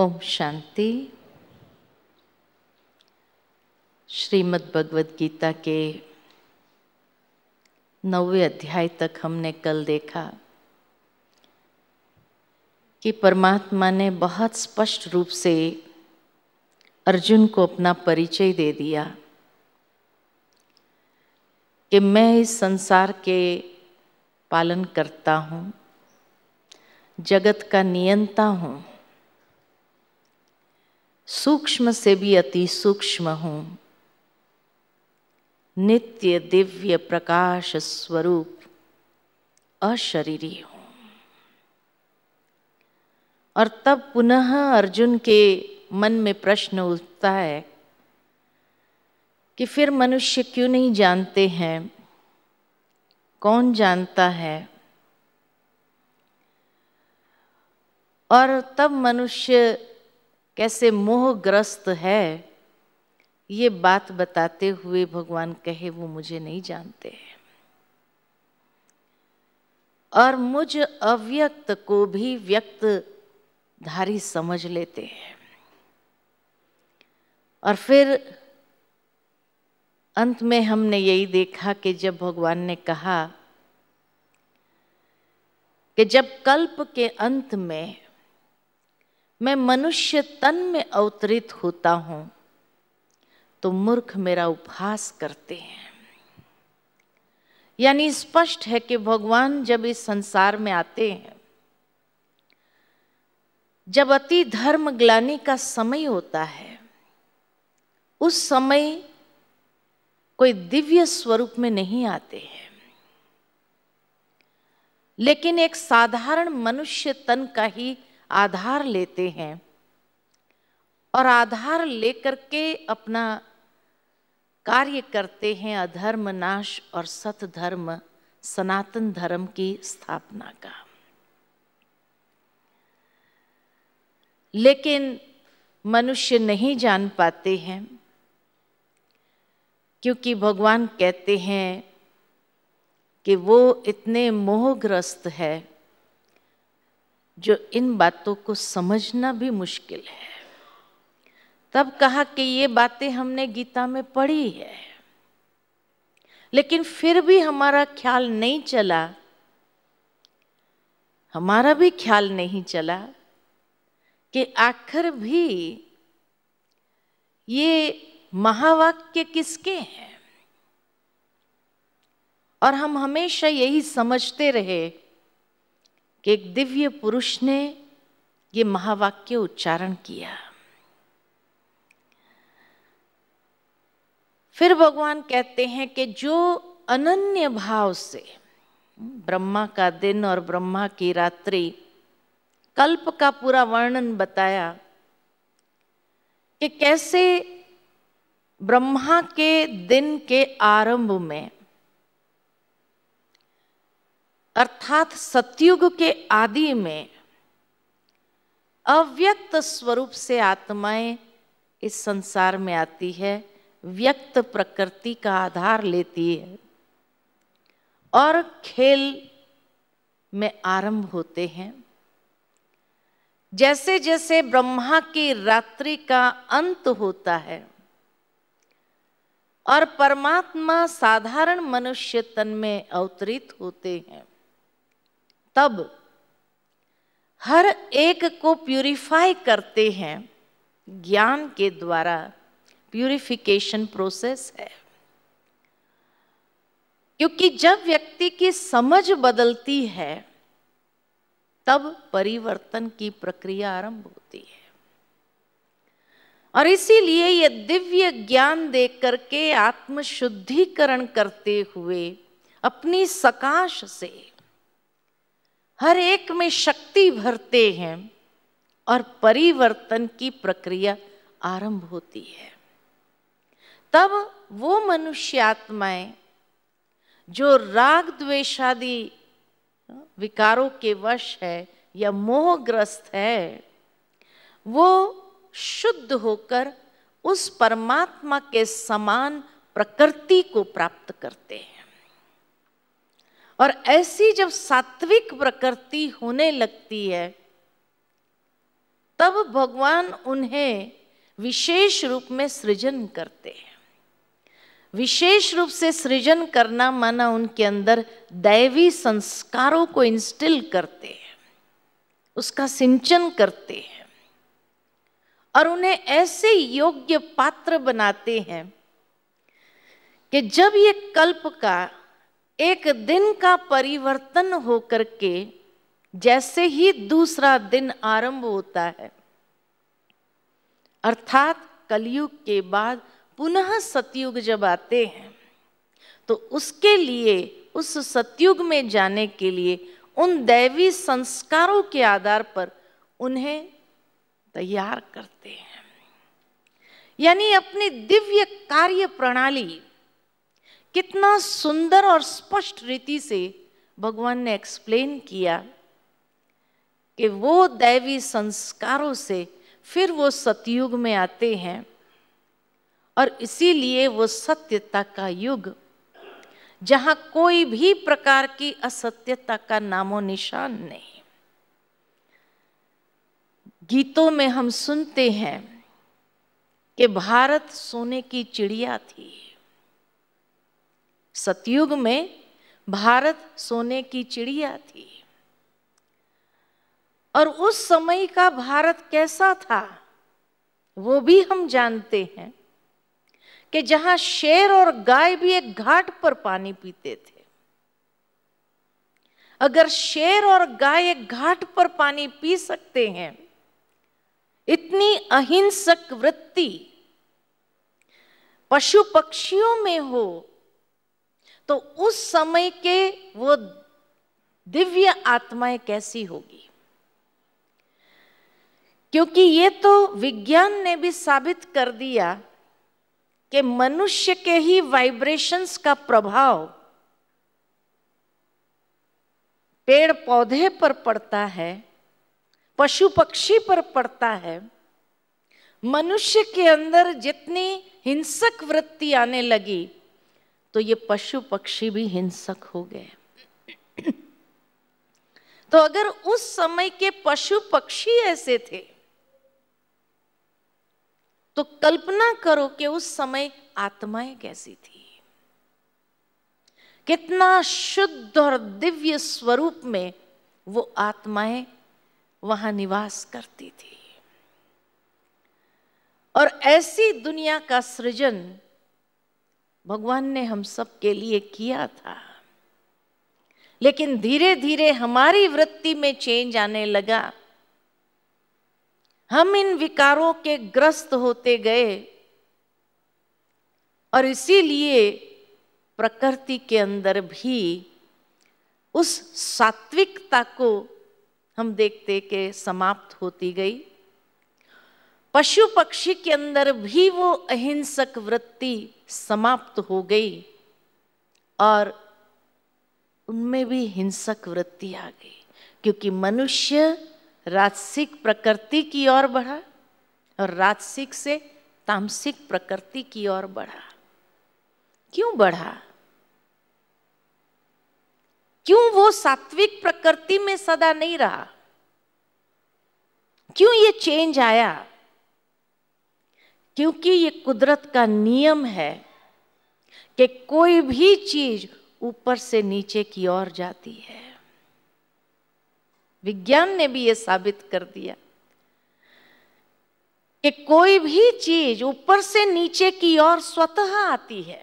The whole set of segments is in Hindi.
ओम शांति श्रीमद् भगवद गीता के नौवे अध्याय तक हमने कल देखा कि परमात्मा ने बहुत स्पष्ट रूप से अर्जुन को अपना परिचय दे दिया कि मैं इस संसार के पालन करता हूँ जगत का नियंता हूँ सूक्ष्म से भी अति सूक्ष्म हूँ नित्य दिव्य प्रकाश स्वरूप अशरीरी हूँ और तब पुनः अर्जुन के मन में प्रश्न उठता है कि फिर मनुष्य क्यों नहीं जानते हैं कौन जानता है और तब मनुष्य कैसे मोहग्रस्त है ये बात बताते हुए भगवान कहे वो मुझे नहीं जानते हैं और मुझ अव्यक्त को भी व्यक्त धारी समझ लेते हैं और फिर अंत में हमने यही देखा कि जब भगवान ने कहा कि जब कल्प के अंत में मैं मनुष्य तन में अवतरित होता हूं तो मूर्ख मेरा उपहास करते हैं यानी स्पष्ट है कि भगवान जब इस संसार में आते हैं जब अति धर्म ग्लानी का समय होता है उस समय कोई दिव्य स्वरूप में नहीं आते हैं लेकिन एक साधारण मनुष्य तन का ही आधार लेते हैं और आधार लेकर के अपना कार्य करते हैं अधर्म नाश और सत धर्म सनातन धर्म की स्थापना का लेकिन मनुष्य नहीं जान पाते हैं क्योंकि भगवान कहते हैं कि वो इतने मोहग्रस्त है जो इन बातों को समझना भी मुश्किल है तब कहा कि ये बातें हमने गीता में पढ़ी है लेकिन फिर भी हमारा ख्याल नहीं चला हमारा भी ख्याल नहीं चला कि आखिर भी ये महावाक्य किसके हैं और हम हमेशा यही समझते रहे कि एक दिव्य पुरुष ने ये महावाक्य उच्चारण किया फिर भगवान कहते हैं कि जो अनन्य भाव से ब्रह्मा का दिन और ब्रह्मा की रात्रि कल्प का पूरा वर्णन बताया कि कैसे ब्रह्मा के दिन के आरंभ में अर्थात सतयुग के आदि में अव्यक्त स्वरूप से आत्माएं इस संसार में आती है व्यक्त प्रकृति का आधार लेती है और खेल में आरंभ होते हैं जैसे जैसे ब्रह्मा की रात्रि का अंत होता है और परमात्मा साधारण मनुष्य तन में अवतरित होते हैं तब हर एक को प्यूरिफाई करते हैं ज्ञान के द्वारा प्यूरिफिकेशन प्रोसेस है क्योंकि जब व्यक्ति की समझ बदलती है तब परिवर्तन की प्रक्रिया आरंभ होती है और इसीलिए ये दिव्य ज्ञान देख करके आत्मशुद्धिकरण करते हुए अपनी सकाश से हर एक में शक्ति भरते हैं और परिवर्तन की प्रक्रिया आरंभ होती है तब वो मनुष्यात्माएं जो राग द्वेषादि विकारों के वश है या मोहग्रस्त है वो शुद्ध होकर उस परमात्मा के समान प्रकृति को प्राप्त करते हैं और ऐसी जब सात्विक प्रकृति होने लगती है तब भगवान उन्हें विशेष रूप में सृजन करते हैं विशेष रूप से सृजन करना माना उनके अंदर दैवी संस्कारों को इंस्टिल करते हैं उसका सिंचन करते हैं और उन्हें ऐसे योग्य पात्र बनाते हैं कि जब ये कल्प का एक दिन का परिवर्तन होकर के जैसे ही दूसरा दिन आरंभ होता है अर्थात कलयुग के बाद पुनः सतयुग जब आते हैं तो उसके लिए उस सतयुग में जाने के लिए उन दैवी संस्कारों के आधार पर उन्हें तैयार करते हैं यानी अपनी दिव्य कार्य प्रणाली कितना सुंदर और स्पष्ट रीति से भगवान ने एक्सप्लेन किया कि वो दैवी संस्कारों से फिर वो सतयुग में आते हैं और इसीलिए वो सत्यता का युग जहां कोई भी प्रकार की असत्यता का नामो निशान नहीं गीतों में हम सुनते हैं कि भारत सोने की चिड़िया थी सतयुग में भारत सोने की चिड़िया थी और उस समय का भारत कैसा था वो भी हम जानते हैं कि जहां शेर और गाय भी एक घाट पर पानी पीते थे अगर शेर और गाय एक घाट पर पानी पी सकते हैं इतनी अहिंसक वृत्ति पशु पक्षियों में हो तो उस समय के वो दिव्य आत्माएं कैसी होगी क्योंकि ये तो विज्ञान ने भी साबित कर दिया कि मनुष्य के ही वाइब्रेशंस का प्रभाव पेड़ पौधे पर पड़ता है पशु पक्षी पर पड़ता है मनुष्य के अंदर जितनी हिंसक वृत्ति आने लगी तो ये पशु पक्षी भी हिंसक हो गए तो अगर उस समय के पशु पक्षी ऐसे थे तो कल्पना करो कि उस समय आत्माएं कैसी थी कितना शुद्ध और दिव्य स्वरूप में वो आत्माएं वहां निवास करती थी और ऐसी दुनिया का सृजन भगवान ने हम सब के लिए किया था लेकिन धीरे धीरे हमारी वृत्ति में चेंज आने लगा हम इन विकारों के ग्रस्त होते गए और इसीलिए प्रकृति के अंदर भी उस सात्विकता को हम देखते के समाप्त होती गई पशु पक्षी के अंदर भी वो अहिंसक वृत्ति समाप्त हो गई और उनमें भी हिंसक वृत्ति आ गई क्योंकि मनुष्य राजसिक प्रकृति की ओर बढ़ा और राजसिक से तामसिक प्रकृति की ओर बढ़ा क्यों बढ़ा क्यों वो सात्विक प्रकृति में सदा नहीं रहा क्यों ये चेंज आया क्योंकि ये कुदरत का नियम है कि कोई भी चीज ऊपर से नीचे की ओर जाती है विज्ञान ने भी ये साबित कर दिया कि कोई भी चीज ऊपर से नीचे की ओर स्वतः आती है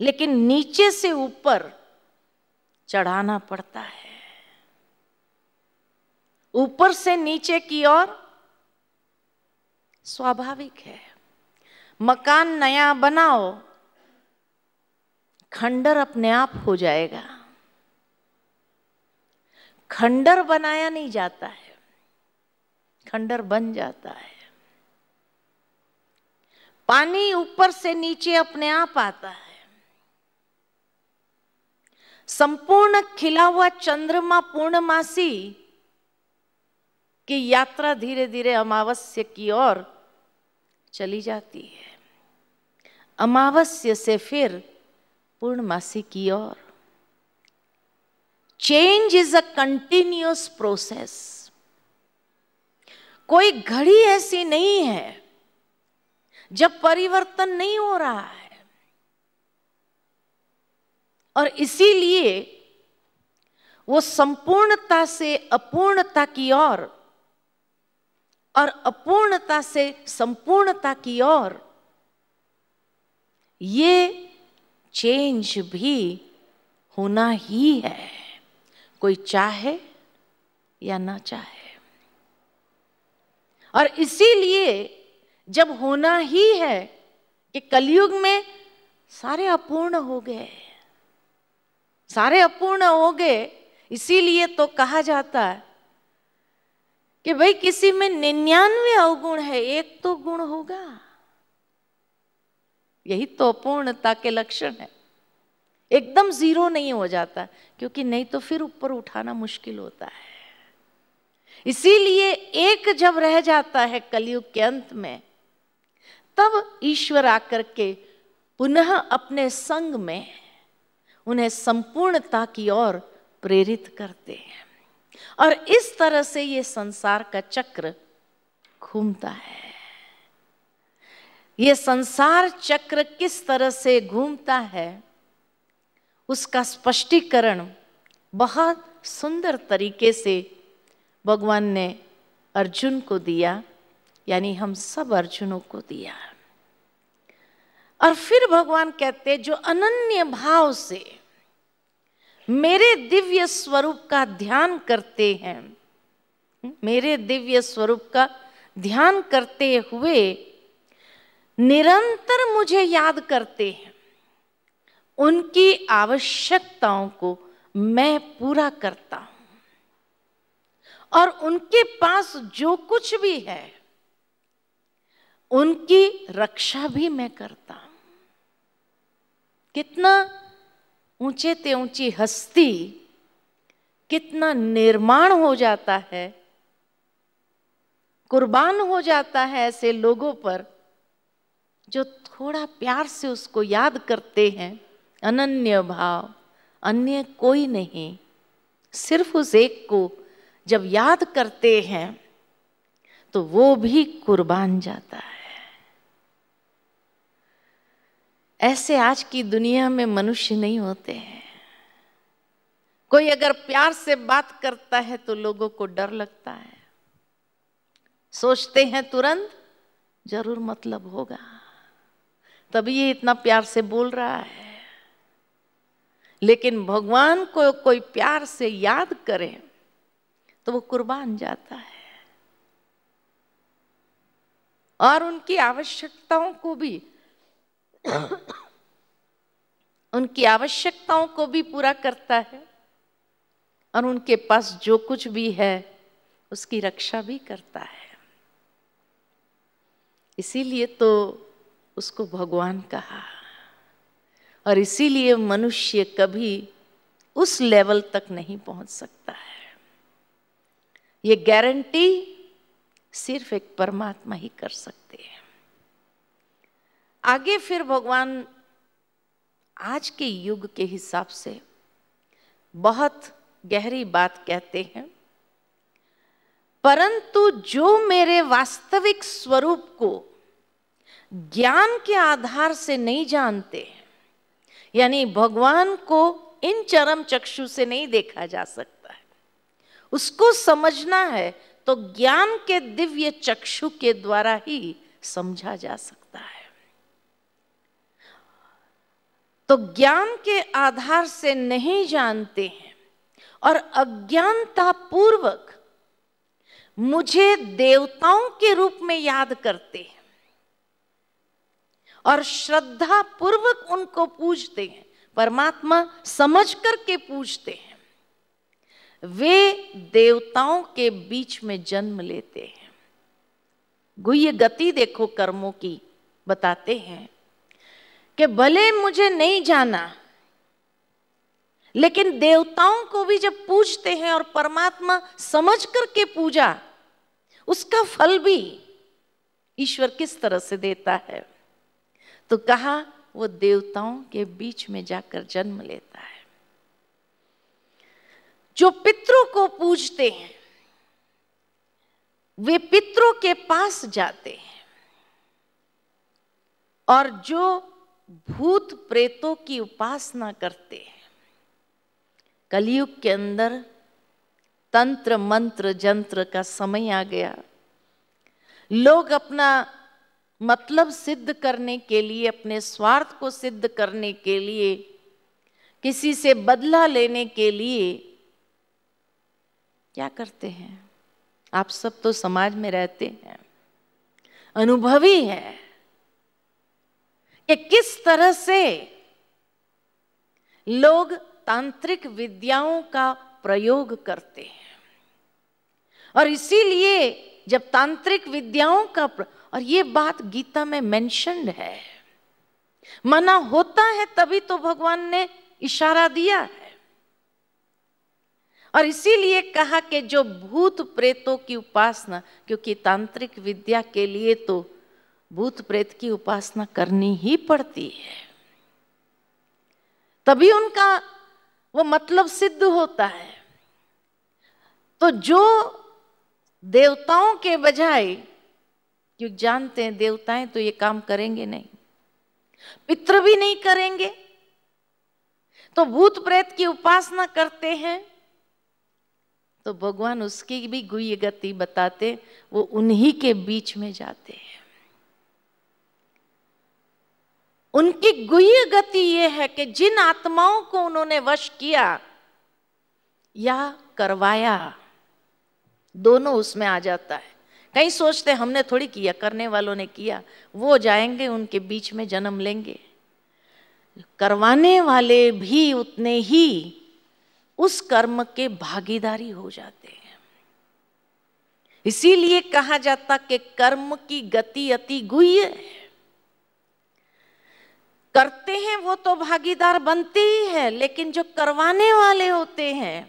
लेकिन नीचे से ऊपर चढ़ाना पड़ता है ऊपर से नीचे की ओर स्वाभाविक है मकान नया बनाओ खंडर अपने आप हो जाएगा खंडर बनाया नहीं जाता है खंडर बन जाता है पानी ऊपर से नीचे अपने आप आता है संपूर्ण खिला हुआ चंद्रमा पूर्णमासी कि यात्रा धीरे धीरे अमावस्या की ओर चली जाती है अमावस्या से फिर पूर्णमासी की ओर change is a continuous process कोई घड़ी ऐसी नहीं है जब परिवर्तन नहीं हो रहा है और इसीलिए वो संपूर्णता से अपूर्णता की ओर और अपूर्णता से संपूर्णता की ओर ये चेंज भी होना ही है कोई चाहे या ना चाहे और इसीलिए जब होना ही है कि कलयुग में सारे अपूर्ण हो गए सारे अपूर्ण हो गए इसीलिए तो कहा जाता है कि भाई किसी में निन्यानवे अवगुण है एक तो गुण होगा यही तो पूर्णता के लक्षण है एकदम जीरो नहीं हो जाता क्योंकि नहीं तो फिर ऊपर उठाना मुश्किल होता है इसीलिए एक जब रह जाता है कलयुग के अंत में तब ईश्वर आकर के पुनः अपने संग में उन्हें संपूर्णता की ओर प्रेरित करते हैं और इस तरह से ये संसार का चक्र घूमता है ये संसार चक्र किस तरह से घूमता है उसका स्पष्टीकरण बहुत सुंदर तरीके से भगवान ने अर्जुन को दिया यानी हम सब अर्जुनों को दिया और फिर भगवान कहते जो अनन्य भाव से मेरे दिव्य स्वरूप का ध्यान करते हैं मेरे दिव्य स्वरूप का ध्यान करते हुए निरंतर मुझे याद करते हैं उनकी आवश्यकताओं को मैं पूरा करता हूं और उनके पास जो कुछ भी है उनकी रक्षा भी मैं करता हूं कितना ऊंचे ते ऊंची हस्ती कितना निर्माण हो जाता है कुर्बान हो जाता है ऐसे लोगों पर जो थोड़ा प्यार से उसको याद करते हैं अनन्य भाव अन्य कोई नहीं सिर्फ उस एक को जब याद करते हैं तो वो भी कुर्बान जाता है ऐसे आज की दुनिया में मनुष्य नहीं होते हैं कोई अगर प्यार से बात करता है तो लोगों को डर लगता है सोचते हैं तुरंत जरूर मतलब होगा तभी ये इतना प्यार से बोल रहा है लेकिन भगवान को कोई प्यार से याद करे तो वो कुर्बान जाता है और उनकी आवश्यकताओं को भी उनकी आवश्यकताओं को भी पूरा करता है और उनके पास जो कुछ भी है उसकी रक्षा भी करता है इसीलिए तो उसको भगवान कहा और इसीलिए मनुष्य कभी उस लेवल तक नहीं पहुंच सकता है ये गारंटी सिर्फ एक परमात्मा ही कर सकते हैं आगे फिर भगवान आज के युग के हिसाब से बहुत गहरी बात कहते हैं परंतु जो मेरे वास्तविक स्वरूप को ज्ञान के आधार से नहीं जानते यानी भगवान को इन चरम चक्षु से नहीं देखा जा सकता है उसको समझना है तो ज्ञान के दिव्य चक्षु के द्वारा ही समझा जा सकता तो ज्ञान के आधार से नहीं जानते हैं और अज्ञानता पूर्वक मुझे देवताओं के रूप में याद करते हैं और श्रद्धा पूर्वक उनको पूजते हैं परमात्मा समझ करके पूजते हैं वे देवताओं के बीच में जन्म लेते हैं गुह्य गति देखो कर्मों की बताते हैं कि भले मुझे नहीं जाना लेकिन देवताओं को भी जब पूजते हैं और परमात्मा समझ करके पूजा उसका फल भी ईश्वर किस तरह से देता है तो कहा वो देवताओं के बीच में जाकर जन्म लेता है जो पितरों को पूजते हैं वे पितरों के पास जाते हैं और जो भूत प्रेतों की उपासना करते हैं कलयुग के अंदर तंत्र मंत्र जंत्र का समय आ गया लोग अपना मतलब सिद्ध करने के लिए अपने स्वार्थ को सिद्ध करने के लिए किसी से बदला लेने के लिए क्या करते हैं आप सब तो समाज में रहते हैं अनुभवी हैं कि किस तरह से लोग तांत्रिक विद्याओं का प्रयोग करते हैं और इसीलिए जब तांत्रिक विद्याओं का प्र... और ये बात गीता में मेंशन्ड है मना होता है तभी तो भगवान ने इशारा दिया है और इसीलिए कहा कि जो भूत प्रेतों की उपासना क्योंकि तांत्रिक विद्या के लिए तो भूत प्रेत की उपासना करनी ही पड़ती है तभी उनका वो मतलब सिद्ध होता है तो जो देवताओं के बजाय क्योंकि जानते हैं देवताएं तो ये काम करेंगे नहीं पितृ भी नहीं करेंगे तो भूत प्रेत की उपासना करते हैं तो भगवान उसकी भी गुह गति बताते वो उन्हीं के बीच में जाते हैं उनकी गुह्य गति यह है कि जिन आत्माओं को उन्होंने वश किया या करवाया दोनों उसमें आ जाता है कहीं सोचते हमने थोड़ी किया करने वालों ने किया वो जाएंगे उनके बीच में जन्म लेंगे करवाने वाले भी उतने ही उस कर्म के भागीदारी हो जाते हैं इसीलिए कहा जाता कि कर्म की गति अति गुह्य है करते हैं वो तो भागीदार बनते ही है लेकिन जो करवाने वाले होते हैं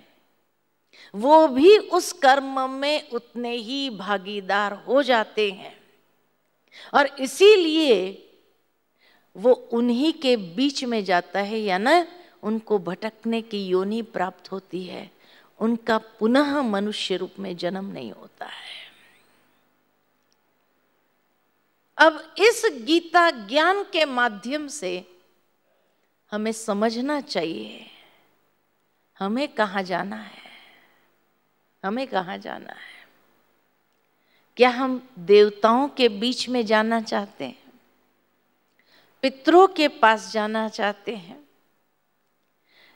वो भी उस कर्म में उतने ही भागीदार हो जाते हैं और इसीलिए वो उन्हीं के बीच में जाता है या न उनको भटकने की योनि प्राप्त होती है उनका पुनः मनुष्य रूप में जन्म नहीं होता है अब इस गीता ज्ञान के माध्यम से हमें समझना चाहिए हमें कहाँ जाना है हमें कहाँ जाना है क्या हम देवताओं के बीच में जाना चाहते हैं पितरों के पास जाना चाहते हैं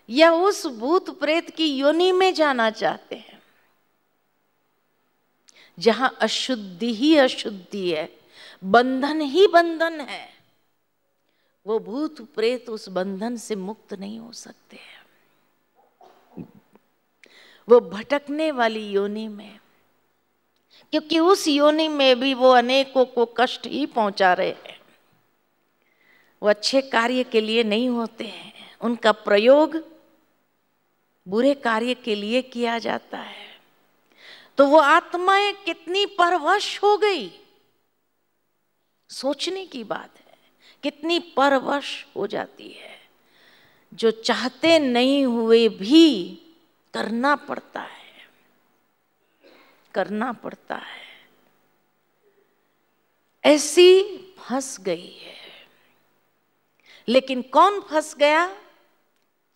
या उस भूत प्रेत की योनि में जाना चाहते हैं जहां अशुद्धि ही अशुद्धि है बंधन ही बंधन है वो भूत प्रेत उस बंधन से मुक्त नहीं हो सकते हैं वो भटकने वाली योनि में क्योंकि उस योनि में भी वो अनेकों को कष्ट ही पहुंचा रहे हैं वो अच्छे कार्य के लिए नहीं होते हैं उनका प्रयोग बुरे कार्य के लिए किया जाता है तो वो आत्माएं कितनी परवश हो गई सोचने की बात है कितनी परवश हो जाती है जो चाहते नहीं हुए भी करना पड़ता है करना पड़ता है ऐसी फंस गई है लेकिन कौन फंस गया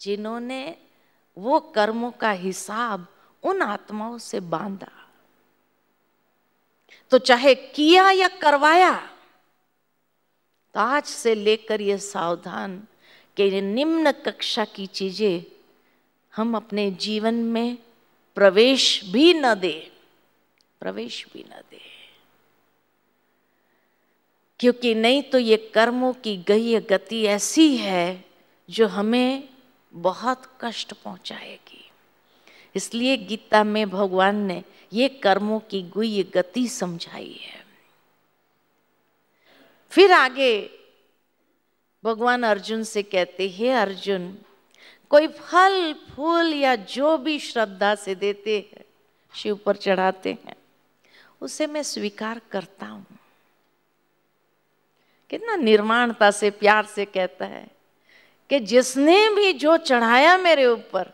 जिन्होंने वो कर्मों का हिसाब उन आत्माओं से बांधा तो चाहे किया या करवाया तो आज से लेकर ये सावधान कि ये निम्न कक्षा की चीज़ें हम अपने जीवन में प्रवेश भी न दे प्रवेश भी न दे क्योंकि नहीं तो ये कर्मों की गई गति ऐसी है जो हमें बहुत कष्ट पहुंचाएगी इसलिए गीता में भगवान ने ये कर्मों की गुह्य गति समझाई है फिर आगे भगवान अर्जुन से कहते हे अर्जुन कोई फल फूल या जो भी श्रद्धा से देते हैं शिव पर चढ़ाते हैं उसे मैं स्वीकार करता हूं कितना निर्माणता से प्यार से कहता है कि जिसने भी जो चढ़ाया मेरे ऊपर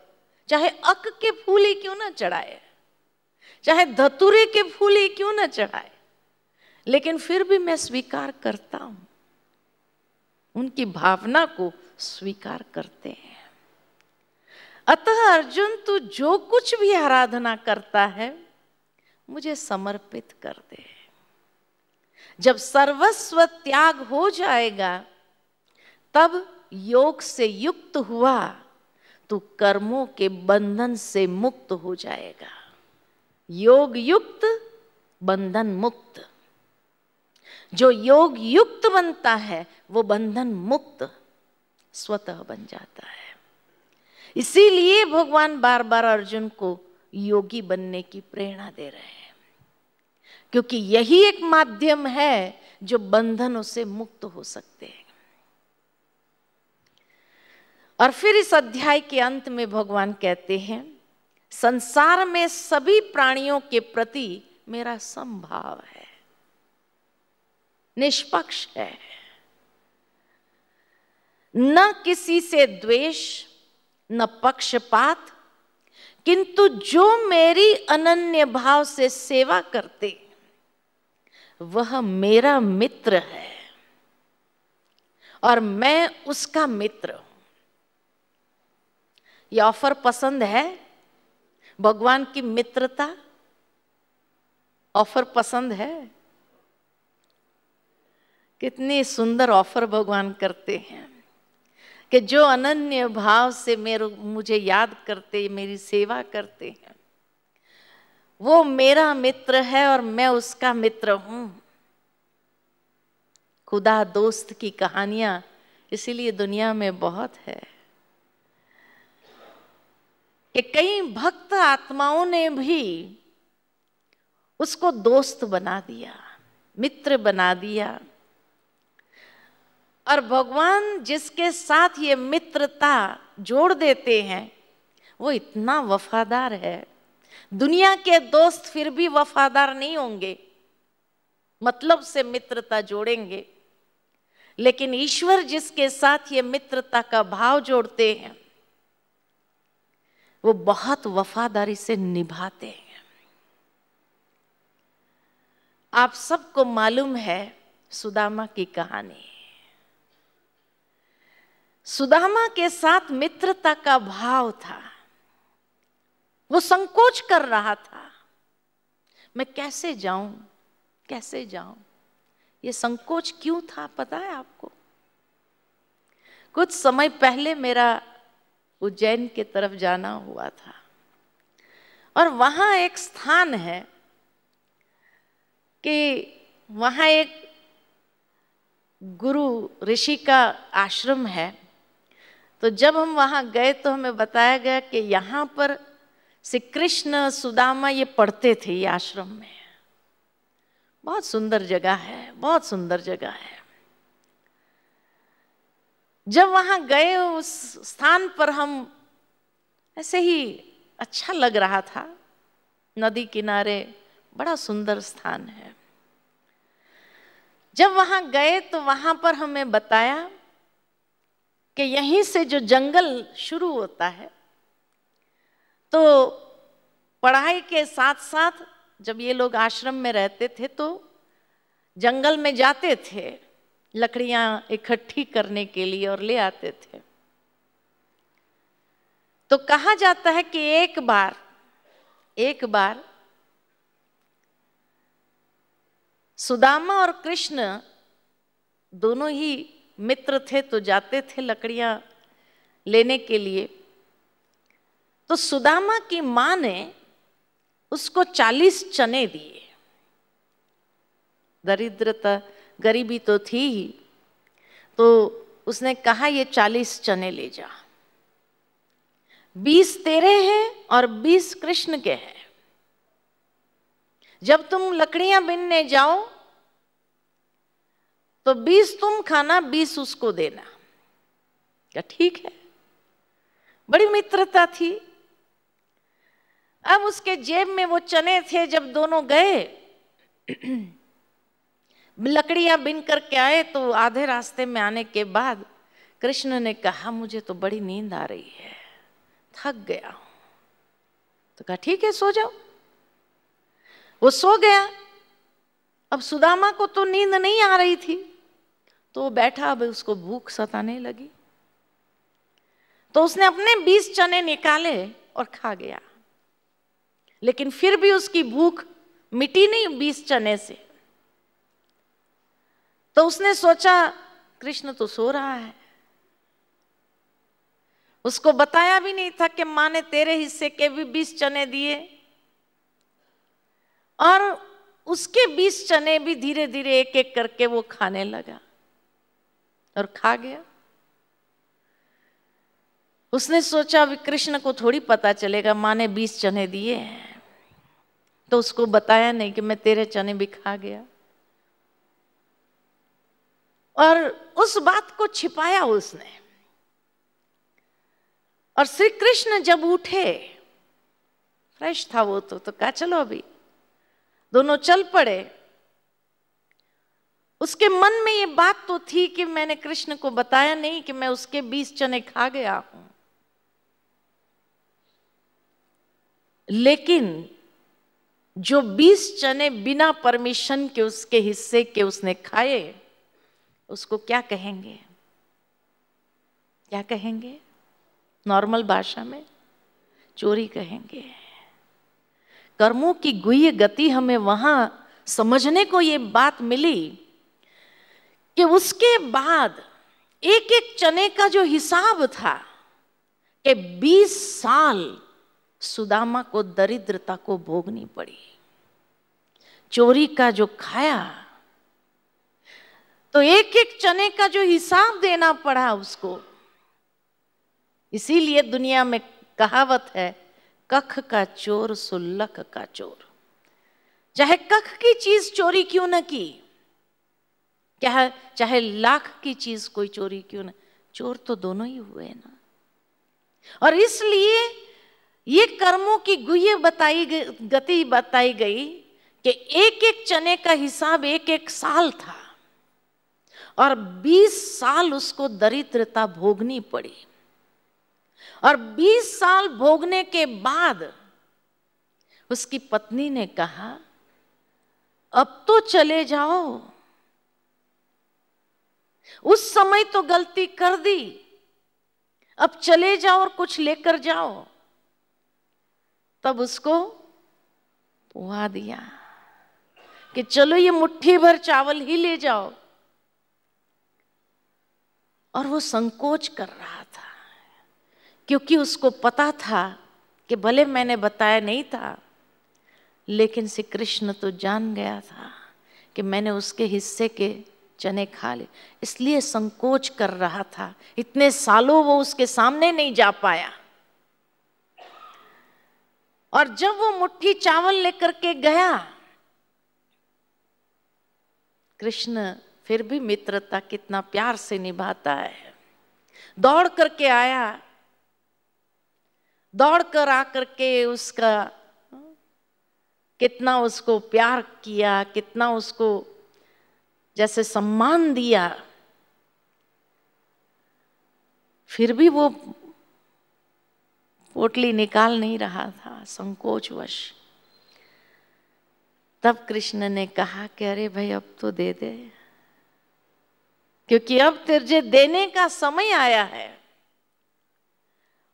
चाहे अक के फूल ही क्यों ना चढ़ाए चाहे धतुरे के फूल ही क्यों ना चढ़ाए लेकिन फिर भी मैं स्वीकार करता हूं उनकी भावना को स्वीकार करते हैं अतः अर्जुन तू जो कुछ भी आराधना करता है मुझे समर्पित कर दे जब सर्वस्व त्याग हो जाएगा तब योग से युक्त हुआ तू कर्मों के बंधन से मुक्त हो जाएगा योग युक्त बंधन मुक्त जो योग युक्त बनता है वो बंधन मुक्त स्वतः बन जाता है इसीलिए भगवान बार बार अर्जुन को योगी बनने की प्रेरणा दे रहे हैं क्योंकि यही एक माध्यम है जो बंधनों से मुक्त हो सकते हैं और फिर इस अध्याय के अंत में भगवान कहते हैं संसार में सभी प्राणियों के प्रति मेरा संभाव है निष्पक्ष है न किसी से द्वेष न पक्षपात किंतु जो मेरी अनन्य भाव से सेवा करते वह मेरा मित्र है और मैं उसका मित्र हूं यह ऑफर पसंद है भगवान की मित्रता ऑफर पसंद है कितनी सुंदर ऑफर भगवान करते हैं कि जो अनन्य भाव से मेरे मुझे याद करते मेरी सेवा करते हैं वो मेरा मित्र है और मैं उसका मित्र हूं खुदा दोस्त की कहानियां इसीलिए दुनिया में बहुत है कि कई भक्त आत्माओं ने भी उसको दोस्त बना दिया मित्र बना दिया और भगवान जिसके साथ ये मित्रता जोड़ देते हैं वो इतना वफादार है दुनिया के दोस्त फिर भी वफादार नहीं होंगे मतलब से मित्रता जोड़ेंगे लेकिन ईश्वर जिसके साथ ये मित्रता का भाव जोड़ते हैं वो बहुत वफादारी से निभाते हैं आप सबको मालूम है सुदामा की कहानी सुदामा के साथ मित्रता का भाव था वो संकोच कर रहा था मैं कैसे जाऊं कैसे जाऊं ये संकोच क्यों था पता है आपको कुछ समय पहले मेरा उज्जैन के तरफ जाना हुआ था और वहां एक स्थान है कि वहां एक गुरु ऋषि का आश्रम है तो जब हम वहाँ गए तो हमें बताया गया कि यहाँ पर श्री कृष्ण सुदामा ये पढ़ते थे ये आश्रम में बहुत सुंदर जगह है बहुत सुंदर जगह है जब वहाँ गए उस स्थान पर हम ऐसे ही अच्छा लग रहा था नदी किनारे बड़ा सुंदर स्थान है जब वहाँ गए तो वहाँ पर हमें बताया कि यहीं से जो जंगल शुरू होता है तो पढ़ाई के साथ साथ जब ये लोग आश्रम में रहते थे तो जंगल में जाते थे लकड़ियां इकट्ठी करने के लिए और ले आते थे तो कहा जाता है कि एक बार एक बार सुदामा और कृष्ण दोनों ही मित्र थे तो जाते थे लकड़ियां लेने के लिए तो सुदामा की माँ ने उसको चालीस चने दिए दरिद्रता गरीबी तो थी ही तो उसने कहा ये चालीस चने ले जा बीस तेरे हैं और बीस कृष्ण के हैं जब तुम लकड़ियां बिनने जाओ तो बीस तुम खाना बीस उसको देना क्या ठीक है बड़ी मित्रता थी अब उसके जेब में वो चने थे जब दोनों गए लकड़ियां बिन करके आए तो आधे रास्ते में आने के बाद कृष्ण ने कहा मुझे तो बड़ी नींद आ रही है थक गया हूं तो कहा ठीक है सो जाओ वो सो गया अब सुदामा को तो नींद नहीं आ रही थी तो वो बैठा अब उसको भूख सताने लगी तो उसने अपने बीस चने निकाले और खा गया लेकिन फिर भी उसकी भूख मिटी नहीं बीस चने से तो उसने सोचा कृष्ण तो सो रहा है उसको बताया भी नहीं था कि माँ ने तेरे हिस्से के भी बीस चने दिए और उसके बीस चने भी धीरे धीरे एक एक करके वो खाने लगा और खा गया उसने सोचा अभी कृष्ण को थोड़ी पता चलेगा माँ ने बीस चने दिए हैं तो उसको बताया नहीं कि मैं तेरे चने भी खा गया और उस बात को छिपाया उसने और श्री कृष्ण जब उठे फ्रेश था वो तो तो कहा चलो अभी दोनों चल पड़े उसके मन में ये बात तो थी कि मैंने कृष्ण को बताया नहीं कि मैं उसके बीस चने खा गया हूं लेकिन जो बीस चने बिना परमिशन के उसके हिस्से के उसने खाए उसको क्या कहेंगे क्या कहेंगे नॉर्मल भाषा में चोरी कहेंगे कर्मों की गुह्य गति हमें वहां समझने को ये बात मिली कि उसके बाद एक एक चने का जो हिसाब था कि 20 साल सुदामा को दरिद्रता को भोगनी पड़ी चोरी का जो खाया तो एक एक चने का जो हिसाब देना पड़ा उसको इसीलिए दुनिया में कहावत है कख का चोर सुल्लख का चोर चाहे कख की चीज चोरी क्यों ना की क्या चाहे लाख की चीज कोई चोरी क्यों ना चोर तो दोनों ही हुए ना और इसलिए ये कर्मों की गुहे बताई गति बताई गई कि एक एक चने का हिसाब एक एक साल था और 20 साल उसको दरिद्रता भोगनी पड़ी और 20 साल भोगने के बाद उसकी पत्नी ने कहा अब तो चले जाओ उस समय तो गलती कर दी अब चले जाओ और कुछ लेकर जाओ तब उसको पुआ दिया कि चलो ये मुट्ठी भर चावल ही ले जाओ और वो संकोच कर रहा था क्योंकि उसको पता था कि भले मैंने बताया नहीं था लेकिन श्री कृष्ण तो जान गया था कि मैंने उसके हिस्से के चने खा ले इसलिए संकोच कर रहा था इतने सालों वो उसके सामने नहीं जा पाया और जब वो मुट्ठी चावल लेकर के गया कृष्ण फिर भी मित्रता कितना प्यार से निभाता है दौड़ करके आया दौड़ कर आकर के उसका कितना उसको प्यार किया कितना उसको जैसे सम्मान दिया फिर भी वो पोटली निकाल नहीं रहा था संकोचवश तब कृष्ण ने कहा कि अरे भाई अब तो दे दे क्योंकि अब तिरजे देने का समय आया है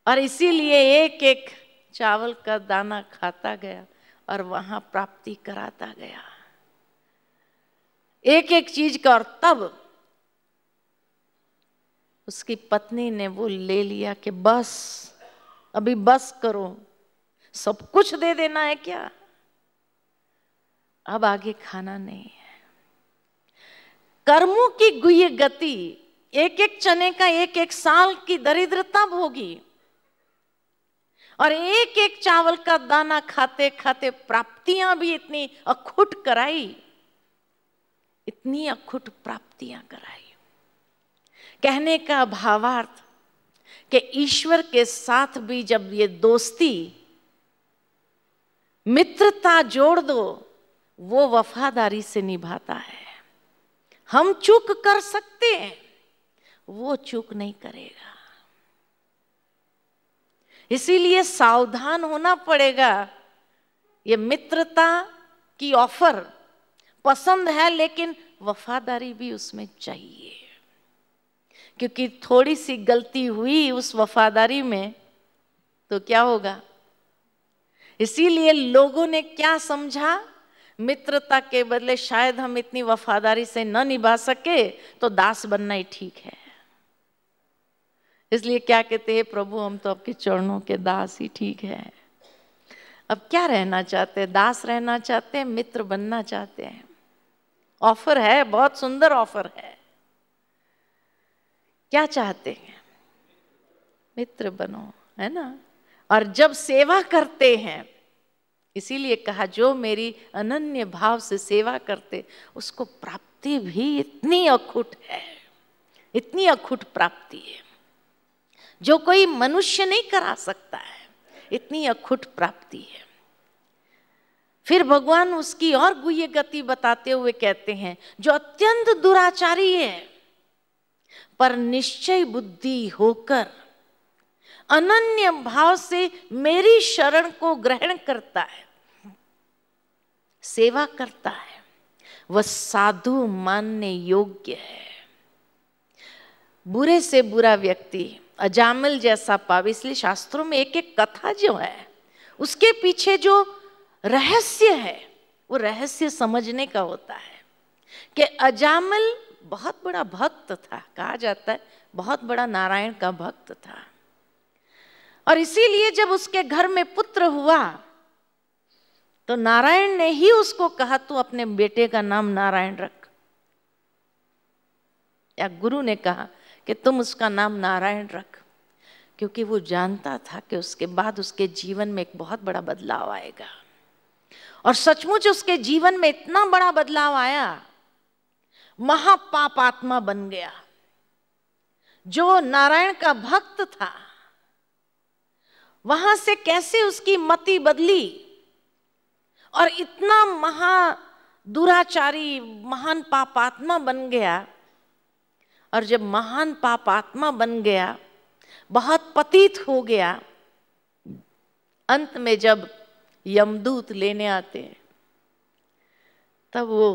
और इसीलिए एक एक चावल का दाना खाता गया और वहां प्राप्ति कराता गया एक एक चीज का और तब उसकी पत्नी ने वो ले लिया कि बस अभी बस करो सब कुछ दे देना है क्या अब आगे खाना नहीं है कर्मों की गुह्य गति एक एक चने का एक एक साल की दरिद्रता भोगी और एक एक चावल का दाना खाते खाते प्राप्तियां भी इतनी अखुट कराई इतनी अखुट प्राप्तियां कराई कहने का भावार्थ कि ईश्वर के साथ भी जब ये दोस्ती मित्रता जोड़ दो वो वफादारी से निभाता है हम चूक कर सकते हैं वो चूक नहीं करेगा इसीलिए सावधान होना पड़ेगा ये मित्रता की ऑफर पसंद है लेकिन वफादारी भी उसमें चाहिए क्योंकि थोड़ी सी गलती हुई उस वफादारी में तो क्या होगा इसीलिए लोगों ने क्या समझा मित्रता के बदले शायद हम इतनी वफादारी से न निभा सके तो दास बनना ही ठीक है इसलिए क्या कहते हैं प्रभु हम तो आपके चरणों के दास ही ठीक है अब क्या रहना चाहते हैं दास रहना चाहते हैं मित्र बनना चाहते हैं ऑफर है बहुत सुंदर ऑफर है क्या चाहते हैं मित्र बनो है ना और जब सेवा करते हैं इसीलिए कहा जो मेरी अनन्य भाव से सेवा करते उसको प्राप्ति भी इतनी अखुट है इतनी अखुट प्राप्ति है जो कोई मनुष्य नहीं करा सकता है इतनी अखुट प्राप्ति है फिर भगवान उसकी और गुह्य गति बताते हुए कहते हैं जो अत्यंत दुराचारी है पर निश्चय बुद्धि होकर अनन्य भाव से मेरी शरण को ग्रहण करता है सेवा करता है वह साधु मानने योग्य है बुरे से बुरा व्यक्ति अजामिल जैसा पावे इसलिए शास्त्रों में एक एक कथा जो है उसके पीछे जो रहस्य है वो रहस्य समझने का होता है कि अजामल बहुत बड़ा भक्त था कहा जाता है बहुत बड़ा नारायण का भक्त था और इसीलिए जब उसके घर में पुत्र हुआ तो नारायण ने ही उसको कहा तू अपने बेटे का नाम नारायण रख या गुरु ने कहा कि तुम उसका नाम नारायण रख क्योंकि वो जानता था कि उसके बाद उसके जीवन में एक बहुत बड़ा बदलाव आएगा और सचमुच उसके जीवन में इतना बड़ा बदलाव आया महापाप आत्मा बन गया जो नारायण का भक्त था वहां से कैसे उसकी मति बदली और इतना महा दुराचारी महान पाप आत्मा बन गया और जब महान पाप आत्मा बन गया बहुत पतित हो गया अंत में जब यमदूत लेने आते हैं तब वो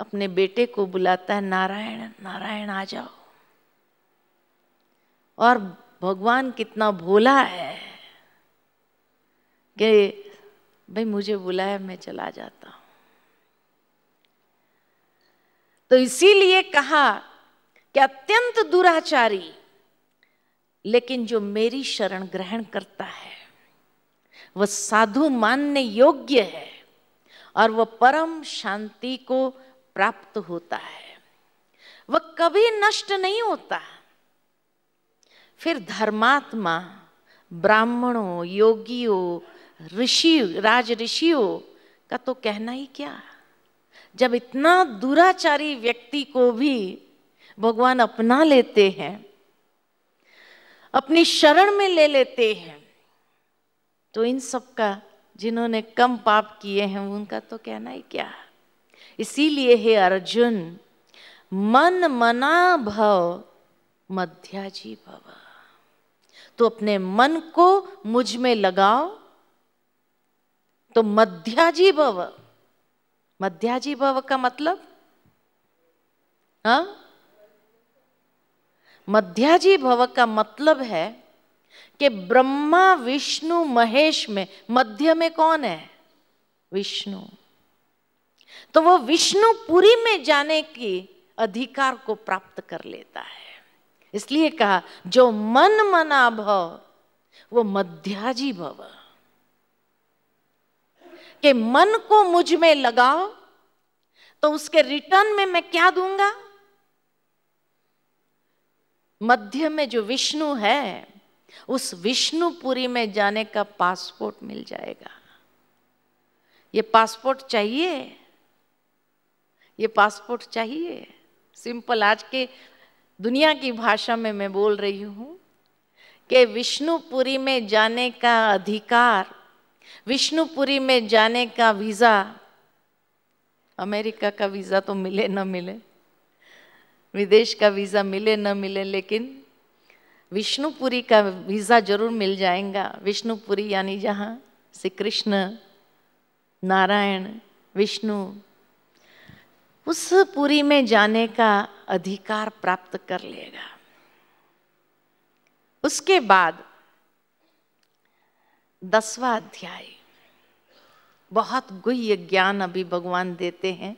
अपने बेटे को बुलाता है नारायण नारायण आ जाओ और भगवान कितना भोला है कि भाई मुझे बुलाया मैं चला जाता हूं तो इसीलिए कहा कि अत्यंत दुराचारी लेकिन जो मेरी शरण ग्रहण करता है वह साधु मानने योग्य है और वह परम शांति को प्राप्त होता है वह कभी नष्ट नहीं होता फिर धर्मात्मा ब्राह्मणों योगियों ऋषि राज ऋषियों का तो कहना ही क्या जब इतना दुराचारी व्यक्ति को भी भगवान अपना लेते हैं अपनी शरण में ले लेते हैं तो इन सब का जिन्होंने कम पाप किए हैं उनका तो कहना ही क्या इसीलिए हे अर्जुन मन मना भव मध्याजी भव तो अपने मन को मुझ में लगाओ तो मध्याजी भव मध्याजी भव का मतलब हा? मध्याजी भव का मतलब है कि ब्रह्मा विष्णु महेश में मध्य में कौन है विष्णु तो वो विष्णुपुरी में जाने की अधिकार को प्राप्त कर लेता है इसलिए कहा जो मन मना भव वो मध्याजी भव के मन को मुझ में लगाओ तो उसके रिटर्न में मैं क्या दूंगा मध्य में जो विष्णु है उस विष्णुपुरी में जाने का पासपोर्ट मिल जाएगा ये पासपोर्ट चाहिए ये पासपोर्ट चाहिए सिंपल आज के दुनिया की भाषा में मैं बोल रही हूँ कि विष्णुपुरी में जाने का अधिकार विष्णुपुरी में जाने का वीज़ा अमेरिका का वीज़ा तो मिले ना मिले विदेश का वीज़ा मिले ना मिले लेकिन विष्णुपुरी का वीज़ा जरूर मिल जाएगा विष्णुपुरी यानी जहाँ श्री कृष्ण नारायण विष्णु उस पुरी में जाने का अधिकार प्राप्त कर लेगा उसके बाद दसवा अध्याय बहुत गुह्य ज्ञान अभी भगवान देते हैं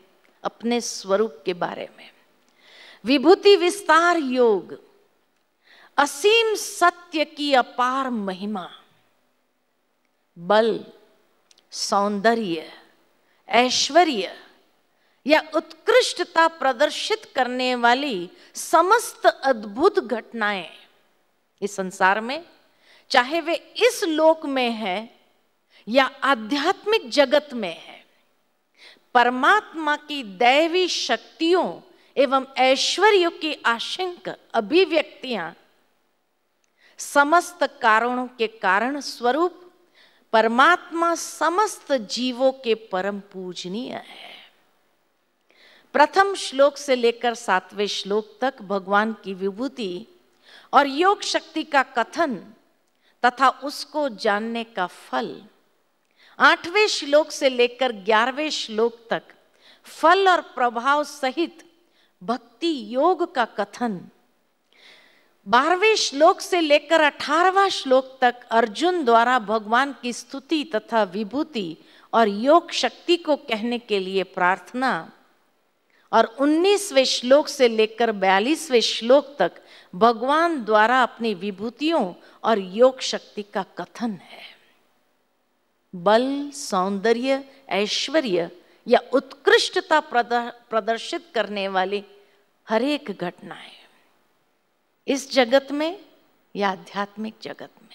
अपने स्वरूप के बारे में विभूति विस्तार योग असीम सत्य की अपार महिमा बल सौंदर्य ऐश्वर्य या उत्कृष्टता प्रदर्शित करने वाली समस्त अद्भुत घटनाएं इस संसार में चाहे वे इस लोक में है या आध्यात्मिक जगत में है परमात्मा की दैवी शक्तियों एवं ऐश्वर्यों की आशंक अभिव्यक्तियां समस्त कारणों के कारण स्वरूप परमात्मा समस्त जीवों के परम पूजनीय है प्रथम श्लोक से लेकर सातवें श्लोक तक भगवान की विभूति और योग शक्ति का कथन तथा उसको जानने का फल आठवें श्लोक से लेकर ग्यारहवें श्लोक तक फल और प्रभाव सहित भक्ति योग का कथन बारहवें श्लोक से लेकर अठारहवा श्लोक तक अर्जुन द्वारा भगवान की स्तुति तथा विभूति और योग शक्ति को कहने के लिए प्रार्थना और उन्नीसवें श्लोक से लेकर बयालीसवें श्लोक तक भगवान द्वारा अपनी विभूतियों और योग शक्ति का कथन है बल सौंदर्य ऐश्वर्य या उत्कृष्टता प्रदर्शित करने वाली हरेक घटनाएं इस जगत में या आध्यात्मिक जगत में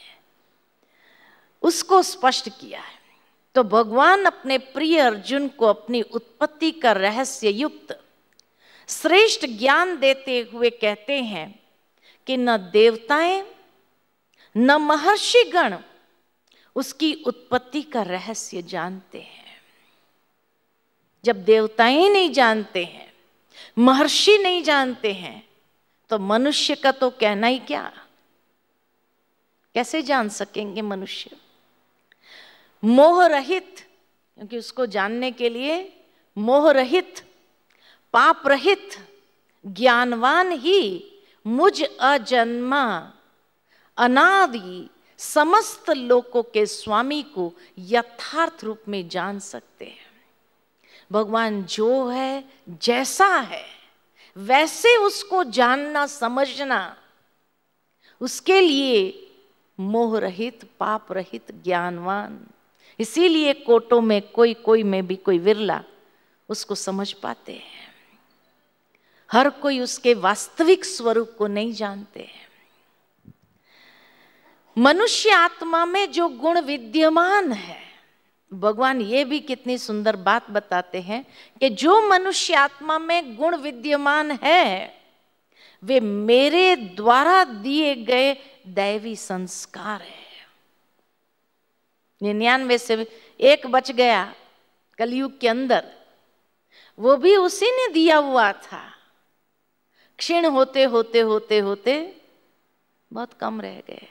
उसको स्पष्ट किया है तो भगवान अपने प्रिय अर्जुन को अपनी उत्पत्ति का रहस्य युक्त श्रेष्ठ ज्ञान देते हुए कहते हैं कि न देवताएं न महर्षिगण उसकी उत्पत्ति का रहस्य जानते हैं जब देवताएं नहीं जानते हैं महर्षि नहीं जानते हैं तो मनुष्य का तो कहना ही क्या कैसे जान सकेंगे मनुष्य मोह रहित क्योंकि उसको जानने के लिए मोह रहित पाप रहित ज्ञानवान ही मुझ अजन्मा अनादि समस्त लोकों के स्वामी को यथार्थ रूप में जान सकते हैं भगवान जो है जैसा है वैसे उसको जानना समझना उसके लिए मोह रहित पाप रहित ज्ञानवान इसीलिए कोटों में कोई कोई में भी कोई विरला उसको समझ पाते हैं हर कोई उसके वास्तविक स्वरूप को नहीं जानते हैं मनुष्य आत्मा में जो गुण विद्यमान है भगवान ये भी कितनी सुंदर बात बताते हैं कि जो मनुष्य आत्मा में गुण विद्यमान है वे मेरे द्वारा दिए गए दैवी संस्कार है निन्यानवे से एक बच गया कलयुग के अंदर वो भी उसी ने दिया हुआ था क्षीण होते होते होते होते बहुत कम रह गए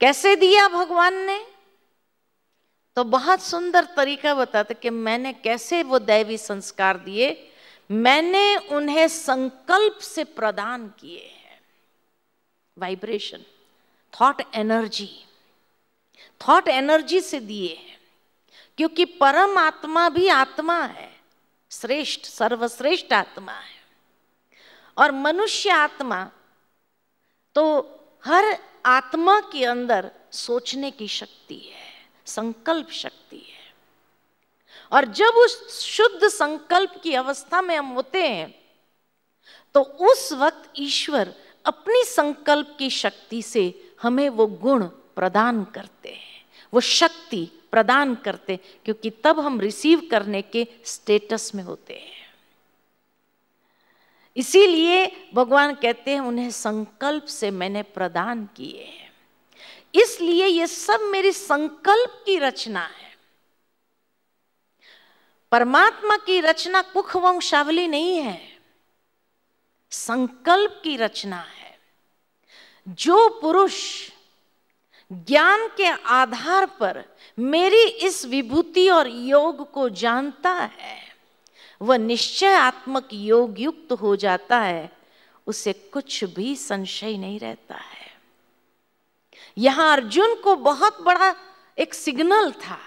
कैसे दिया भगवान ने तो बहुत सुंदर तरीका बताते कि मैंने कैसे वो दैवी संस्कार दिए मैंने उन्हें संकल्प से प्रदान किए हैं vibration thought energy thought energy से दिए हैं क्योंकि परम आत्मा भी आत्मा है श्रेष्ठ सर्वश्रेष्ठ आत्मा है और मनुष्य आत्मा तो हर आत्मा के अंदर सोचने की शक्ति है संकल्प शक्ति है और जब उस शुद्ध संकल्प की अवस्था में हम होते हैं तो उस वक्त ईश्वर अपनी संकल्प की शक्ति से हमें वो गुण प्रदान करते हैं वो शक्ति प्रदान करते क्योंकि तब हम रिसीव करने के स्टेटस में होते हैं इसीलिए भगवान कहते हैं उन्हें संकल्प से मैंने प्रदान किए इसलिए ये सब मेरी संकल्प की रचना है परमात्मा की रचना कुख वंशावली नहीं है संकल्प की रचना है जो पुरुष ज्ञान के आधार पर मेरी इस विभूति और योग को जानता है वह निश्चय आत्मक योग युक्त हो जाता है उसे कुछ भी संशय नहीं रहता है यहां अर्जुन को बहुत बड़ा एक सिग्नल था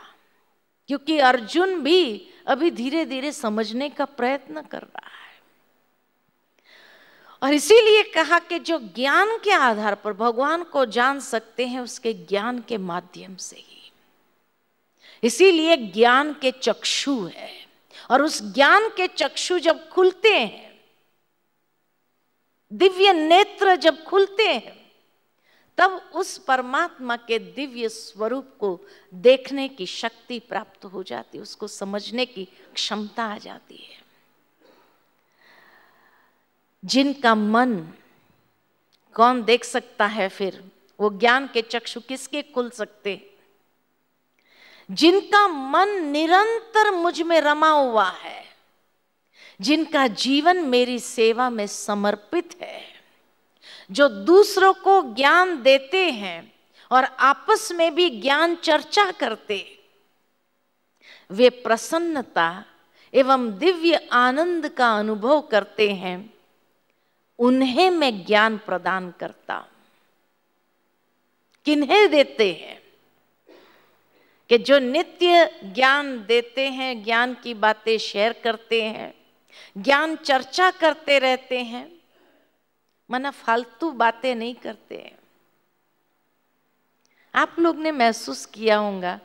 क्योंकि अर्जुन भी अभी धीरे धीरे समझने का प्रयत्न कर रहा है और इसीलिए कहा कि जो ज्ञान के आधार पर भगवान को जान सकते हैं उसके ज्ञान के माध्यम से ही इसीलिए ज्ञान के चक्षु है और उस ज्ञान के चक्षु जब खुलते हैं दिव्य नेत्र जब खुलते हैं तब उस परमात्मा के दिव्य स्वरूप को देखने की शक्ति प्राप्त हो जाती उसको समझने की क्षमता आ जाती है जिनका मन कौन देख सकता है फिर वो ज्ञान के चक्षु किसके खुल सकते हैं जिनका मन निरंतर मुझ में रमा हुआ है जिनका जीवन मेरी सेवा में समर्पित है जो दूसरों को ज्ञान देते हैं और आपस में भी ज्ञान चर्चा करते वे प्रसन्नता एवं दिव्य आनंद का अनुभव करते हैं उन्हें मैं ज्ञान प्रदान करता किन्हें देते हैं कि जो नित्य ज्ञान देते हैं ज्ञान की बातें शेयर करते हैं ज्ञान चर्चा करते रहते हैं मना फालतू बातें नहीं करते हैं आप लोग ने महसूस किया होगा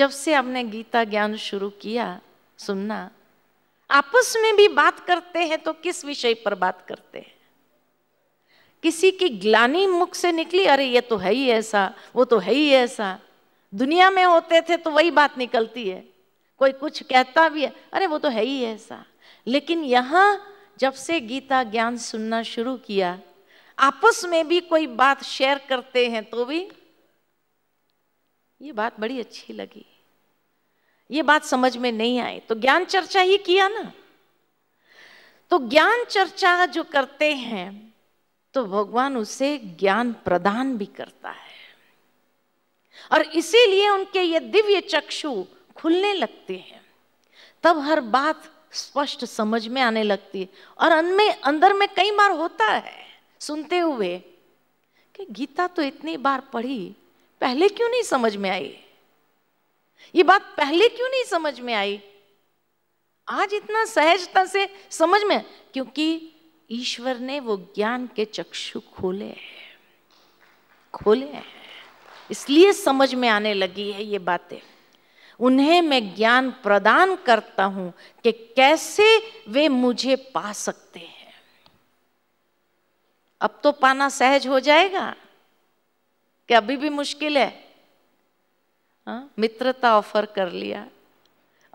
जब से हमने गीता ज्ञान शुरू किया सुनना आपस में भी बात करते हैं तो किस विषय पर बात करते हैं किसी की ग्लानी मुख से निकली अरे ये तो है ही ऐसा वो तो है ही ऐसा दुनिया में होते थे तो वही बात निकलती है कोई कुछ कहता भी है अरे वो तो है ही ऐसा लेकिन यहाँ जब से गीता ज्ञान सुनना शुरू किया आपस में भी कोई बात शेयर करते हैं तो भी ये बात बड़ी अच्छी लगी ये बात समझ में नहीं आई तो ज्ञान चर्चा ही किया ना तो ज्ञान चर्चा जो करते हैं तो भगवान उसे ज्ञान प्रदान भी करता है और इसीलिए उनके ये दिव्य चक्षु खुलने लगते हैं तब हर बात स्पष्ट समझ में आने लगती है और में अंदर में कई बार होता है सुनते हुए कि गीता तो इतनी बार पढ़ी पहले क्यों नहीं समझ में आई ये बात पहले क्यों नहीं समझ में आई आज इतना सहजता से समझ में क्योंकि ईश्वर ने वो ज्ञान के चक्षु खोले हैं खोले हैं इसलिए समझ में आने लगी है ये बातें उन्हें मैं ज्ञान प्रदान करता हूं कि कैसे वे मुझे पा सकते हैं अब तो पाना सहज हो जाएगा कि अभी भी मुश्किल है हा? मित्रता ऑफर कर लिया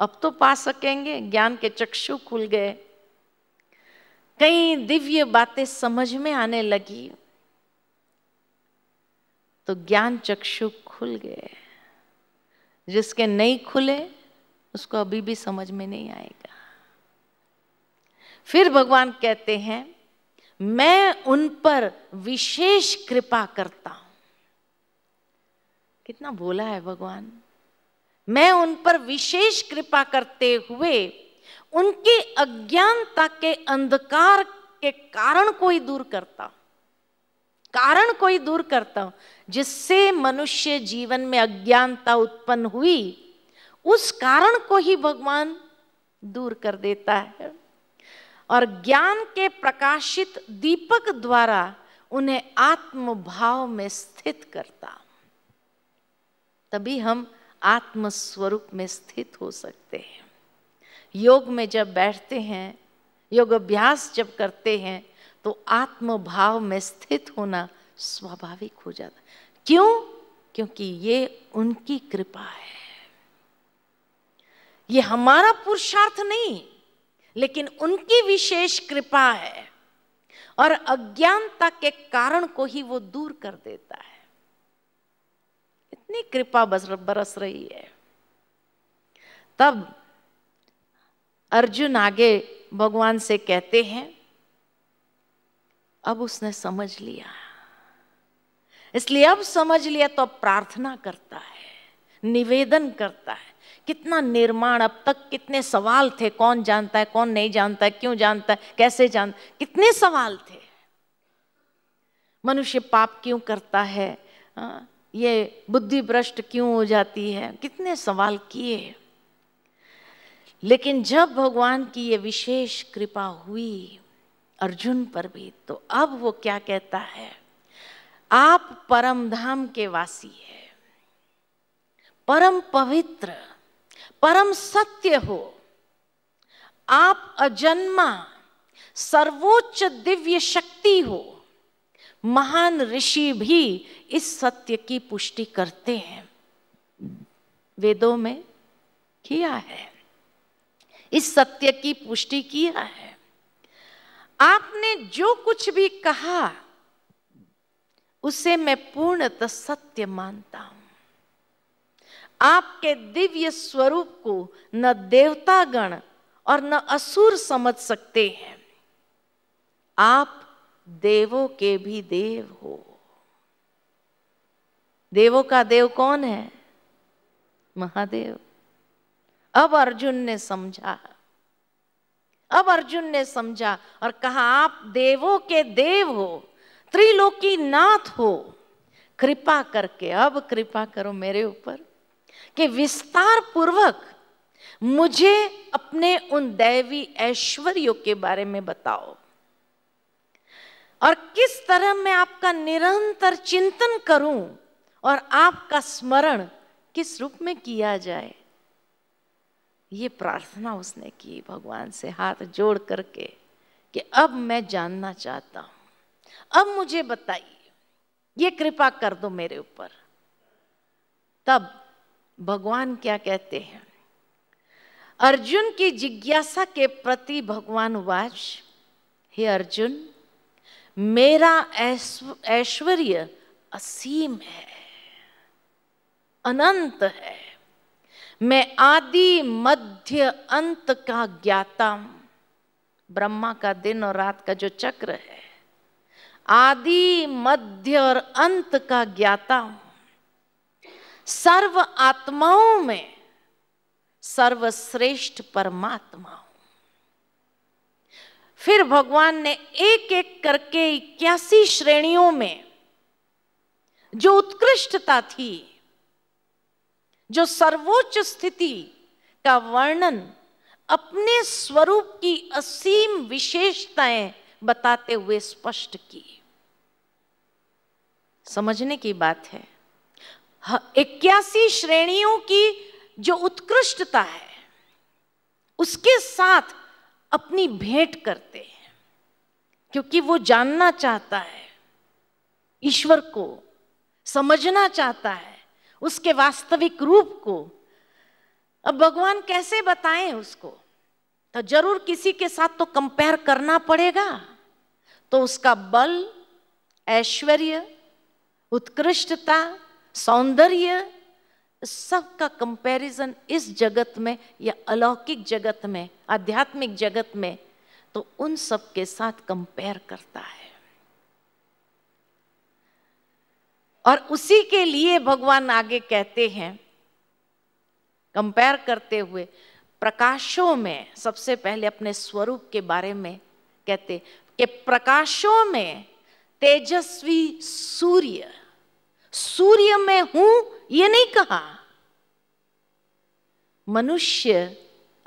अब तो पा सकेंगे ज्ञान के चक्षु खुल गए कई दिव्य बातें समझ में आने लगी तो ज्ञान चक्षु खुल गए जिसके नहीं खुले उसको अभी भी समझ में नहीं आएगा फिर भगवान कहते हैं मैं उन पर विशेष कृपा करता हूं कितना बोला है भगवान मैं उन पर विशेष कृपा करते हुए उनकी अज्ञानता के अंधकार के कारण को ही दूर करता हूं कारण कोई दूर करता हूं जिससे मनुष्य जीवन में अज्ञानता उत्पन्न हुई उस कारण को ही भगवान दूर कर देता है और ज्ञान के प्रकाशित दीपक द्वारा उन्हें आत्मभाव में स्थित करता तभी हम आत्म स्वरूप में स्थित हो सकते हैं योग में जब बैठते हैं योग अभ्यास जब करते हैं तो आत्मभाव में स्थित होना स्वाभाविक हो जाता क्यों क्योंकि ये उनकी कृपा है ये हमारा पुरुषार्थ नहीं लेकिन उनकी विशेष कृपा है और अज्ञानता के कारण को ही वो दूर कर देता है इतनी कृपा बरस रही है तब अर्जुन आगे भगवान से कहते हैं अब उसने समझ लिया इसलिए अब समझ लिया तो अब प्रार्थना करता है निवेदन करता है कितना निर्माण अब तक कितने सवाल थे कौन जानता है कौन नहीं जानता है क्यों जानता है कैसे जानता है कितने सवाल थे मनुष्य पाप क्यों करता है ये बुद्धि भ्रष्ट क्यों हो जाती है कितने सवाल किए लेकिन जब भगवान की ये विशेष कृपा हुई अर्जुन पर भी तो अब वो क्या कहता है आप परम धाम के वासी है परम पवित्र परम सत्य हो आप अजन्मा सर्वोच्च दिव्य शक्ति हो महान ऋषि भी इस सत्य की पुष्टि करते हैं वेदों में किया है इस सत्य की पुष्टि किया है आपने जो कुछ भी कहा उसे मैं पूर्णतः सत्य मानता हूं आपके दिव्य स्वरूप को न देवतागण और न असुर समझ सकते हैं आप देवों के भी देव हो देवों का देव कौन है महादेव अब अर्जुन ने समझा अब अर्जुन ने समझा और कहा आप देवों के देव हो त्रिलोकी नाथ हो कृपा करके अब कृपा करो मेरे ऊपर कि विस्तार पूर्वक मुझे अपने उन दैवी ऐश्वर्यों के बारे में बताओ और किस तरह मैं आपका निरंतर चिंतन करूं और आपका स्मरण किस रूप में किया जाए ये प्रार्थना उसने की भगवान से हाथ जोड़ करके कि अब मैं जानना चाहता हूं अब मुझे बताइए ये कृपा कर दो मेरे ऊपर तब भगवान क्या कहते हैं अर्जुन की जिज्ञासा के प्रति भगवान वाच हे अर्जुन मेरा ऐश्वर्य असीम है अनंत है मैं आदि मध्य अंत का ज्ञाता ब्रह्मा का दिन और रात का जो चक्र है आदि मध्य और अंत का ज्ञाता सर्व आत्माओं में सर्वश्रेष्ठ परमात्मा फिर भगवान ने एक एक करके इक्यासी श्रेणियों में जो उत्कृष्टता थी जो सर्वोच्च स्थिति का वर्णन अपने स्वरूप की असीम विशेषताएं बताते हुए स्पष्ट की समझने की बात है इक्यासी श्रेणियों की जो उत्कृष्टता है उसके साथ अपनी भेंट करते हैं क्योंकि वो जानना चाहता है ईश्वर को समझना चाहता है उसके वास्तविक रूप को अब भगवान कैसे बताएं उसको तो जरूर किसी के साथ तो कंपेयर करना पड़ेगा तो उसका बल ऐश्वर्य उत्कृष्टता सौंदर्य सब का कंपैरिजन इस जगत में या अलौकिक जगत में आध्यात्मिक जगत में तो उन सब के साथ कंपेयर करता है और उसी के लिए भगवान आगे कहते हैं कंपेयर करते हुए प्रकाशों में सबसे पहले अपने स्वरूप के बारे में कहते कि प्रकाशों में तेजस्वी सूर्य सूर्य में हूं ये नहीं कहा मनुष्य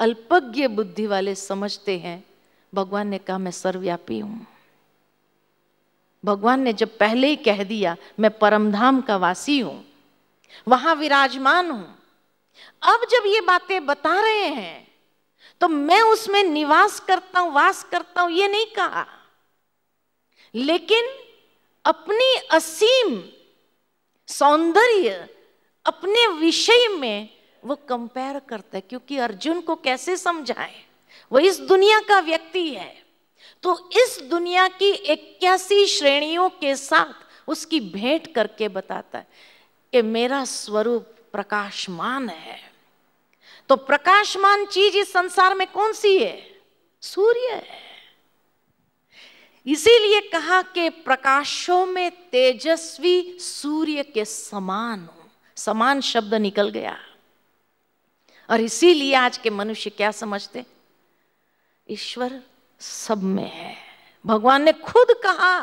अल्पज्ञ बुद्धि वाले समझते हैं भगवान ने कहा मैं सर्वव्यापी हूं भगवान ने जब पहले ही कह दिया मैं परमधाम का वासी हूं वहां विराजमान हूं अब जब ये बातें बता रहे हैं तो मैं उसमें निवास करता हूं वास करता हूं ये नहीं कहा लेकिन अपनी असीम सौंदर्य अपने विषय में वो कंपेयर करता है क्योंकि अर्जुन को कैसे समझाए वो इस दुनिया का व्यक्ति है तो इस दुनिया की इक्यासी श्रेणियों के साथ उसकी भेंट करके बताता है कि मेरा स्वरूप प्रकाशमान है तो प्रकाशमान चीज इस संसार में कौन सी है सूर्य है इसीलिए कहा कि प्रकाशों में तेजस्वी सूर्य के समान हो समान शब्द निकल गया और इसीलिए आज के मनुष्य क्या समझते ईश्वर सब में है भगवान ने खुद कहा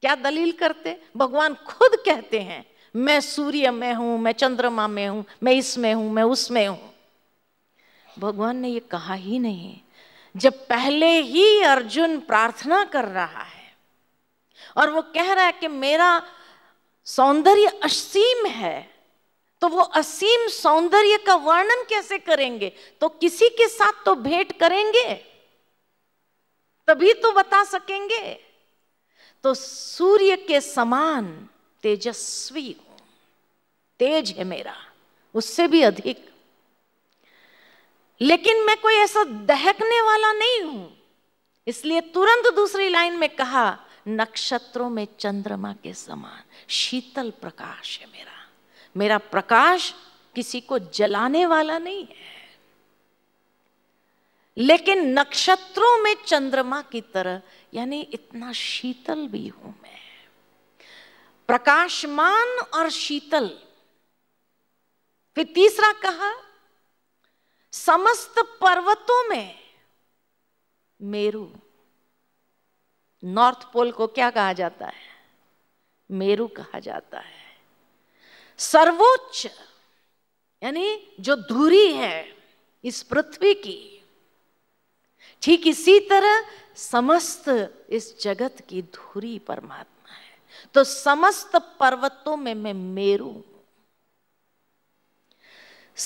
क्या दलील करते भगवान खुद कहते हैं मैं सूर्य में हूं मैं चंद्रमा में हूं मैं इसमें हूं मैं उसमें हूं भगवान ने ये कहा ही नहीं जब पहले ही अर्जुन प्रार्थना कर रहा है और वो कह रहा है कि मेरा सौंदर्य असीम है तो वो असीम सौंदर्य का वर्णन कैसे करेंगे तो किसी के साथ तो भेंट करेंगे तभी तो बता सकेंगे तो सूर्य के समान तेजस्वी हूं तेज है मेरा उससे भी अधिक लेकिन मैं कोई ऐसा दहकने वाला नहीं हूं इसलिए तुरंत दूसरी लाइन में कहा नक्षत्रों में चंद्रमा के समान शीतल प्रकाश है मेरा मेरा प्रकाश किसी को जलाने वाला नहीं है लेकिन नक्षत्रों में चंद्रमा की तरह यानी इतना शीतल भी हूं मैं प्रकाशमान और शीतल फिर तीसरा कहा समस्त पर्वतों में मेरू नॉर्थ पोल को क्या कहा जाता है मेरू कहा जाता है सर्वोच्च यानी जो धुरी है इस पृथ्वी की ठीक इसी तरह समस्त इस जगत की धुरी परमात्मा है तो समस्त पर्वतों में मैं मेरू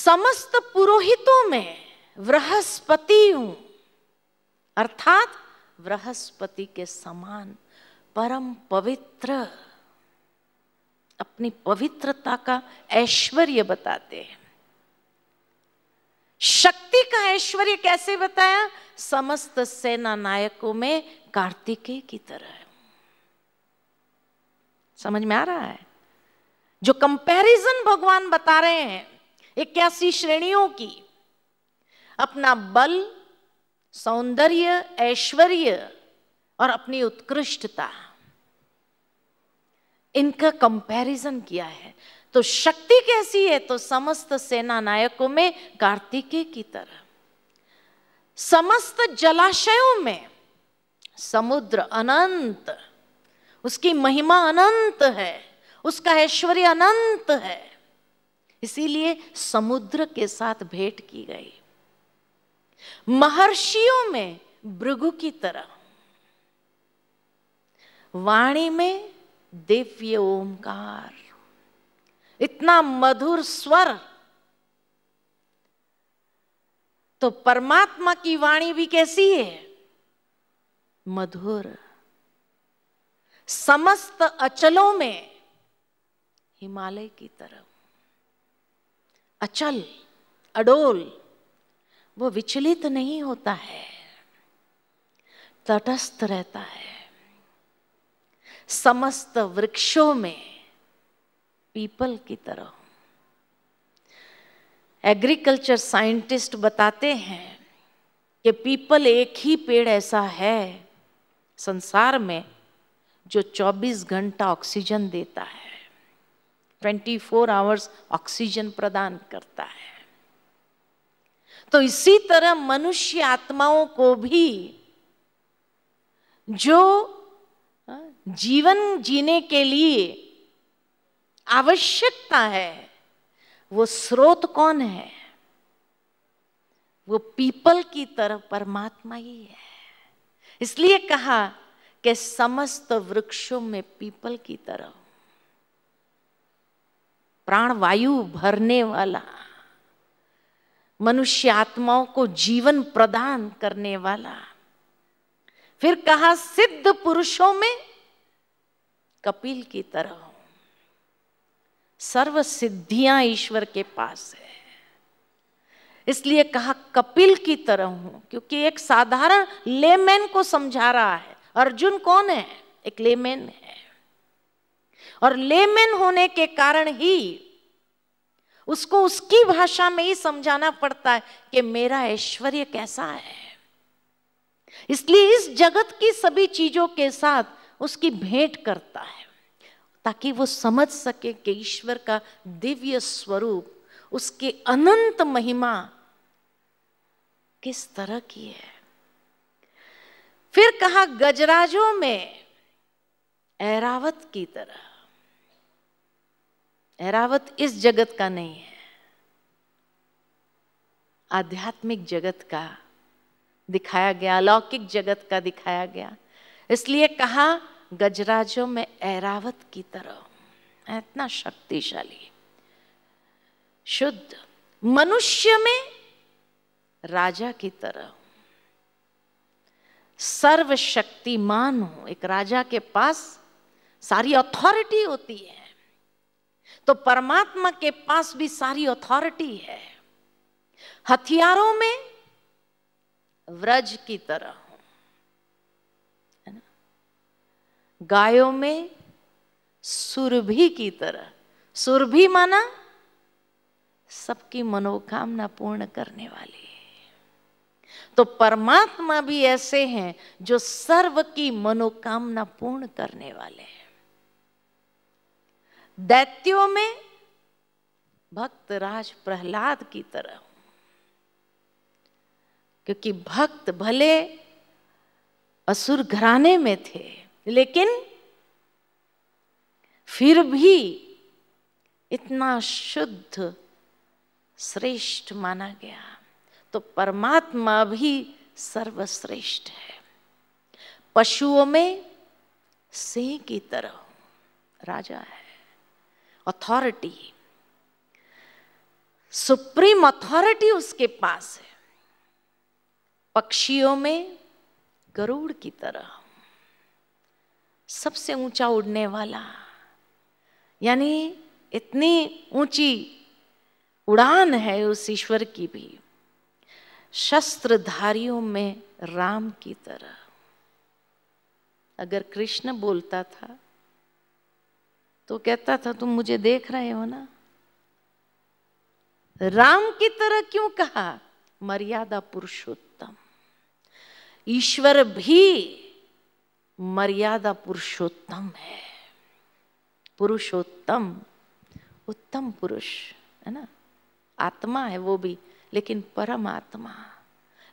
समस्त पुरोहितों में बृहस्पति हूं अर्थात बृहस्पति के समान परम पवित्र अपनी पवित्रता का ऐश्वर्य बताते हैं शक्ति का ऐश्वर्य कैसे बताया समस्त सेना नायकों में कार्तिकेय की तरह समझ में आ रहा है जो कंपैरिजन भगवान बता रहे हैं इक्यासी श्रेणियों की अपना बल सौंदर्य ऐश्वर्य और अपनी उत्कृष्टता इनका कंपैरिजन किया है तो शक्ति कैसी है तो समस्त सेना नायकों में कार्तिकेय की तरह समस्त जलाशयों में समुद्र अनंत उसकी महिमा अनंत है उसका ऐश्वर्य अनंत है इसीलिए समुद्र के साथ भेंट की गई महर्षियों में भृगु की तरह वाणी में दिव्य ओमकार इतना मधुर स्वर तो परमात्मा की वाणी भी कैसी है मधुर समस्त अचलों में हिमालय की तरफ अचल अडोल वो विचलित नहीं होता है तटस्थ रहता है समस्त वृक्षों में पीपल की तरह एग्रीकल्चर साइंटिस्ट बताते हैं कि पीपल एक ही पेड़ ऐसा है संसार में जो 24 घंटा ऑक्सीजन देता है 24 फोर आवर्स ऑक्सीजन प्रदान करता है तो इसी तरह मनुष्य आत्माओं को भी जो हाँ, जीवन जीने के लिए आवश्यकता है वो स्रोत कौन है वो पीपल की तरफ परमात्मा ही है इसलिए कहा कि समस्त वृक्षों में पीपल की तरह प्राण वायु भरने वाला मनुष्य आत्माओं को जीवन प्रदान करने वाला फिर कहा सिद्ध पुरुषों में कपिल की तरह सर्व सिद्धियां ईश्वर के पास है इसलिए कहा कपिल की तरह हूं क्योंकि एक साधारण लेमैन को समझा रहा है अर्जुन कौन है एक लेमैन है और लेमैन होने के कारण ही उसको उसकी भाषा में ही समझाना पड़ता है कि मेरा ऐश्वर्य कैसा है इसलिए इस जगत की सभी चीजों के साथ उसकी भेंट करता है ताकि वो समझ सके कि ईश्वर का दिव्य स्वरूप उसके अनंत महिमा किस तरह की है फिर कहा गजराजों में ऐरावत की तरह ऐरावत इस जगत का नहीं है आध्यात्मिक जगत का दिखाया गया अलौकिक जगत का दिखाया गया इसलिए कहा गजराजों में ऐरावत की तरह इतना शक्तिशाली शुद्ध मनुष्य में राजा की तरह सर्वशक्तिमान हो एक राजा के पास सारी अथॉरिटी होती है तो परमात्मा के पास भी सारी अथॉरिटी है हथियारों में व्रज की तरह गायों में सुरभि की तरह सुरभि माना सबकी मनोकामना पूर्ण करने वाली तो परमात्मा भी ऐसे हैं जो सर्व की मनोकामना पूर्ण करने वाले हैं दैत्यों में भक्त राज प्रहलाद की तरह क्योंकि भक्त भले असुर घराने में थे लेकिन फिर भी इतना शुद्ध श्रेष्ठ माना गया तो परमात्मा भी सर्वश्रेष्ठ है पशुओं में सिंह की तरह राजा है अथॉरिटी सुप्रीम अथॉरिटी उसके पास है पक्षियों में गरुड़ की तरह सबसे ऊंचा उड़ने वाला यानी इतनी ऊंची उड़ान है उस ईश्वर की भी शस्त्रधारियों में राम की तरह अगर कृष्ण बोलता था तो कहता था तुम मुझे देख रहे हो ना राम की तरह क्यों कहा मर्यादा पुरुषोत्तम ईश्वर भी मर्यादा पुरुषोत्तम है पुरुषोत्तम उत्तम पुरुष है ना आत्मा है वो भी लेकिन परम आत्मा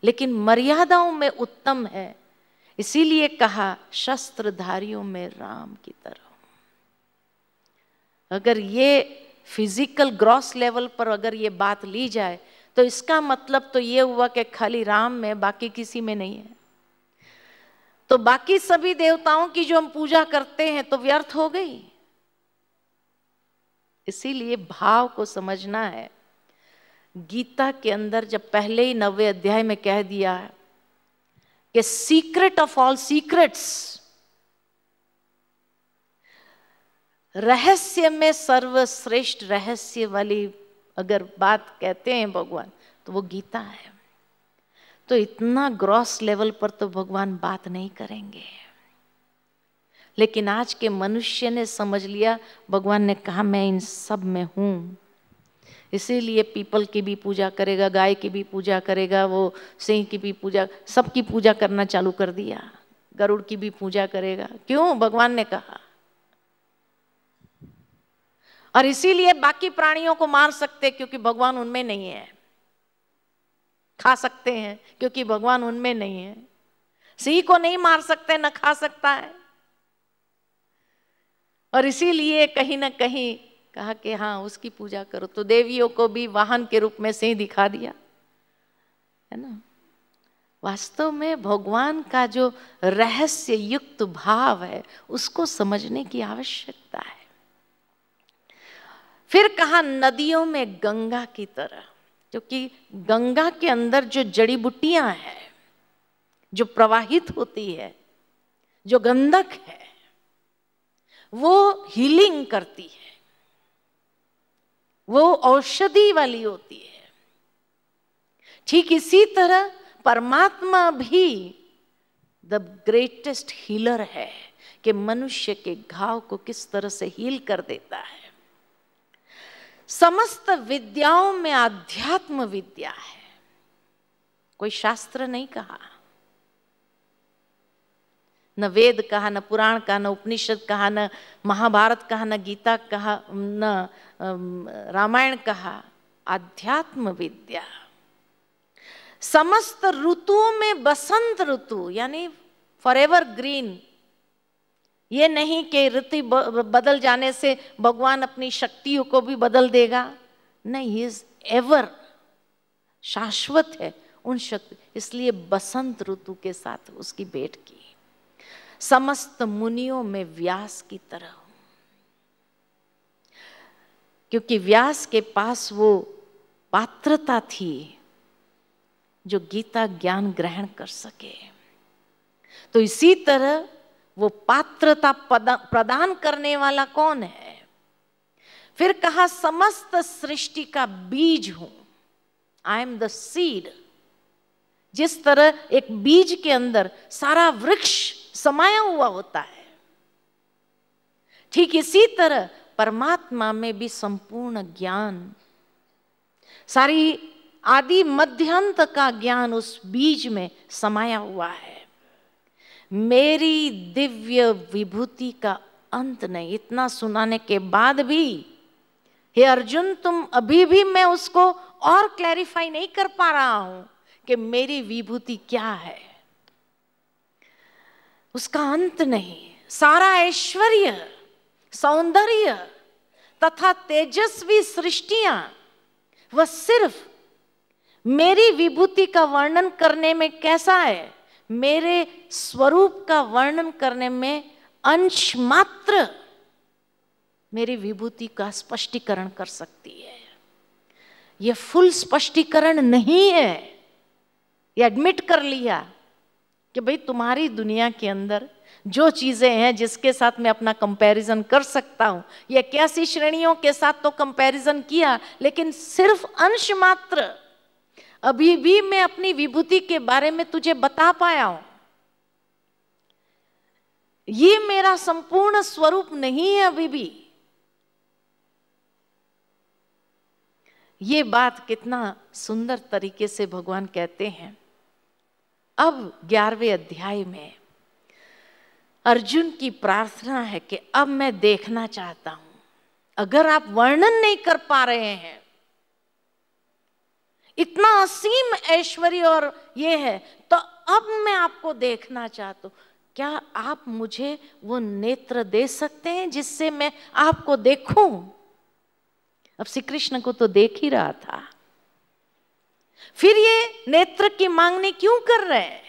लेकिन मर्यादाओं में उत्तम है इसीलिए कहा शस्त्रधारियों में राम की तरह अगर ये फिजिकल ग्रॉस लेवल पर अगर ये बात ली जाए तो इसका मतलब तो ये हुआ कि खाली राम में बाकी किसी में नहीं है तो बाकी सभी देवताओं की जो हम पूजा करते हैं तो व्यर्थ हो गई इसीलिए भाव को समझना है गीता के अंदर जब पहले ही नवे अध्याय में कह दिया है कि सीक्रेट ऑफ ऑल सीक्रेट्स रहस्य में सर्वश्रेष्ठ रहस्य वाली अगर बात कहते हैं भगवान तो वो गीता है तो इतना ग्रॉस लेवल पर तो भगवान बात नहीं करेंगे लेकिन आज के मनुष्य ने समझ लिया भगवान ने कहा मैं इन सब में हूँ इसीलिए पीपल की भी पूजा करेगा गाय की भी पूजा करेगा वो सिंह की भी पूजा सबकी पूजा करना चालू कर दिया गरुड़ की भी पूजा करेगा क्यों भगवान ने कहा और इसीलिए बाकी प्राणियों को मार सकते क्योंकि भगवान उनमें नहीं है खा सकते हैं क्योंकि भगवान उनमें नहीं है सिंह को नहीं मार सकते न खा सकता है और इसीलिए कहीं ना कहीं कहा कि हाँ उसकी पूजा करो तो देवियों को भी वाहन के रूप में सिंह दिखा दिया है ना वास्तव में भगवान का जो रहस्य युक्त भाव है उसको समझने की आवश्यकता है फिर कहा नदियों में गंगा की तरह क्योंकि गंगा के अंदर जो जड़ी बूटियां हैं जो प्रवाहित होती है जो गंधक है वो हीलिंग करती है वो औषधि वाली होती है ठीक इसी तरह परमात्मा भी द ग्रेटेस्ट हीलर है कि मनुष्य के घाव को किस तरह से हील कर देता है समस्त विद्याओं में आध्यात्म विद्या है कोई शास्त्र नहीं कहा न वेद कहा न पुराण कहा न उपनिषद कहा न महाभारत कहा न गीता कहा न रामायण कहा आध्यात्म विद्या समस्त ऋतुओं में बसंत ऋतु यानी फॉर एवर ग्रीन ये नहीं कि ऋतु बदल जाने से भगवान अपनी शक्तियों को भी बदल देगा नहीं ही इज एवर शाश्वत है उन शक्ति इसलिए बसंत ऋतु के साथ उसकी भेंट की समस्त मुनियों में व्यास की तरह क्योंकि व्यास के पास वो पात्रता थी जो गीता ज्ञान ग्रहण कर सके तो इसी तरह वो पात्रता प्रदान करने वाला कौन है फिर कहा समस्त सृष्टि का बीज हूं आई एम द सीड जिस तरह एक बीज के अंदर सारा वृक्ष समाया हुआ होता है ठीक इसी तरह परमात्मा में भी संपूर्ण ज्ञान सारी आदि मध्यंत का ज्ञान उस बीज में समाया हुआ है मेरी दिव्य विभूति का अंत नहीं इतना सुनाने के बाद भी हे अर्जुन तुम अभी भी मैं उसको और क्लैरिफाई नहीं कर पा रहा हूं कि मेरी विभूति क्या है उसका अंत नहीं सारा ऐश्वर्य सौंदर्य तथा तेजस्वी सृष्टिया वह सिर्फ मेरी विभूति का वर्णन करने में कैसा है मेरे स्वरूप का वर्णन करने में अंश मात्र मेरी विभूति का स्पष्टीकरण कर सकती है यह फुल स्पष्टीकरण नहीं है ये एडमिट कर लिया कि भाई तुम्हारी दुनिया के अंदर जो चीज़ें हैं जिसके साथ मैं अपना कंपैरिजन कर सकता हूं या कैसी श्रेणियों के साथ तो कंपैरिजन किया लेकिन सिर्फ अंश मात्र अभी भी मैं अपनी विभूति के बारे में तुझे बता पाया हूं ये मेरा संपूर्ण स्वरूप नहीं है अभी भी ये बात कितना सुंदर तरीके से भगवान कहते हैं अब ग्यारहवें अध्याय में अर्जुन की प्रार्थना है कि अब मैं देखना चाहता हूं अगर आप वर्णन नहीं कर पा रहे हैं इतना असीम ऐश्वर्य और ये है तो अब मैं आपको देखना चाहता हूँ क्या आप मुझे वो नेत्र दे सकते हैं जिससे मैं आपको देखूं अब श्री कृष्ण को तो देख ही रहा था फिर ये नेत्र की मांगने क्यों कर रहे हैं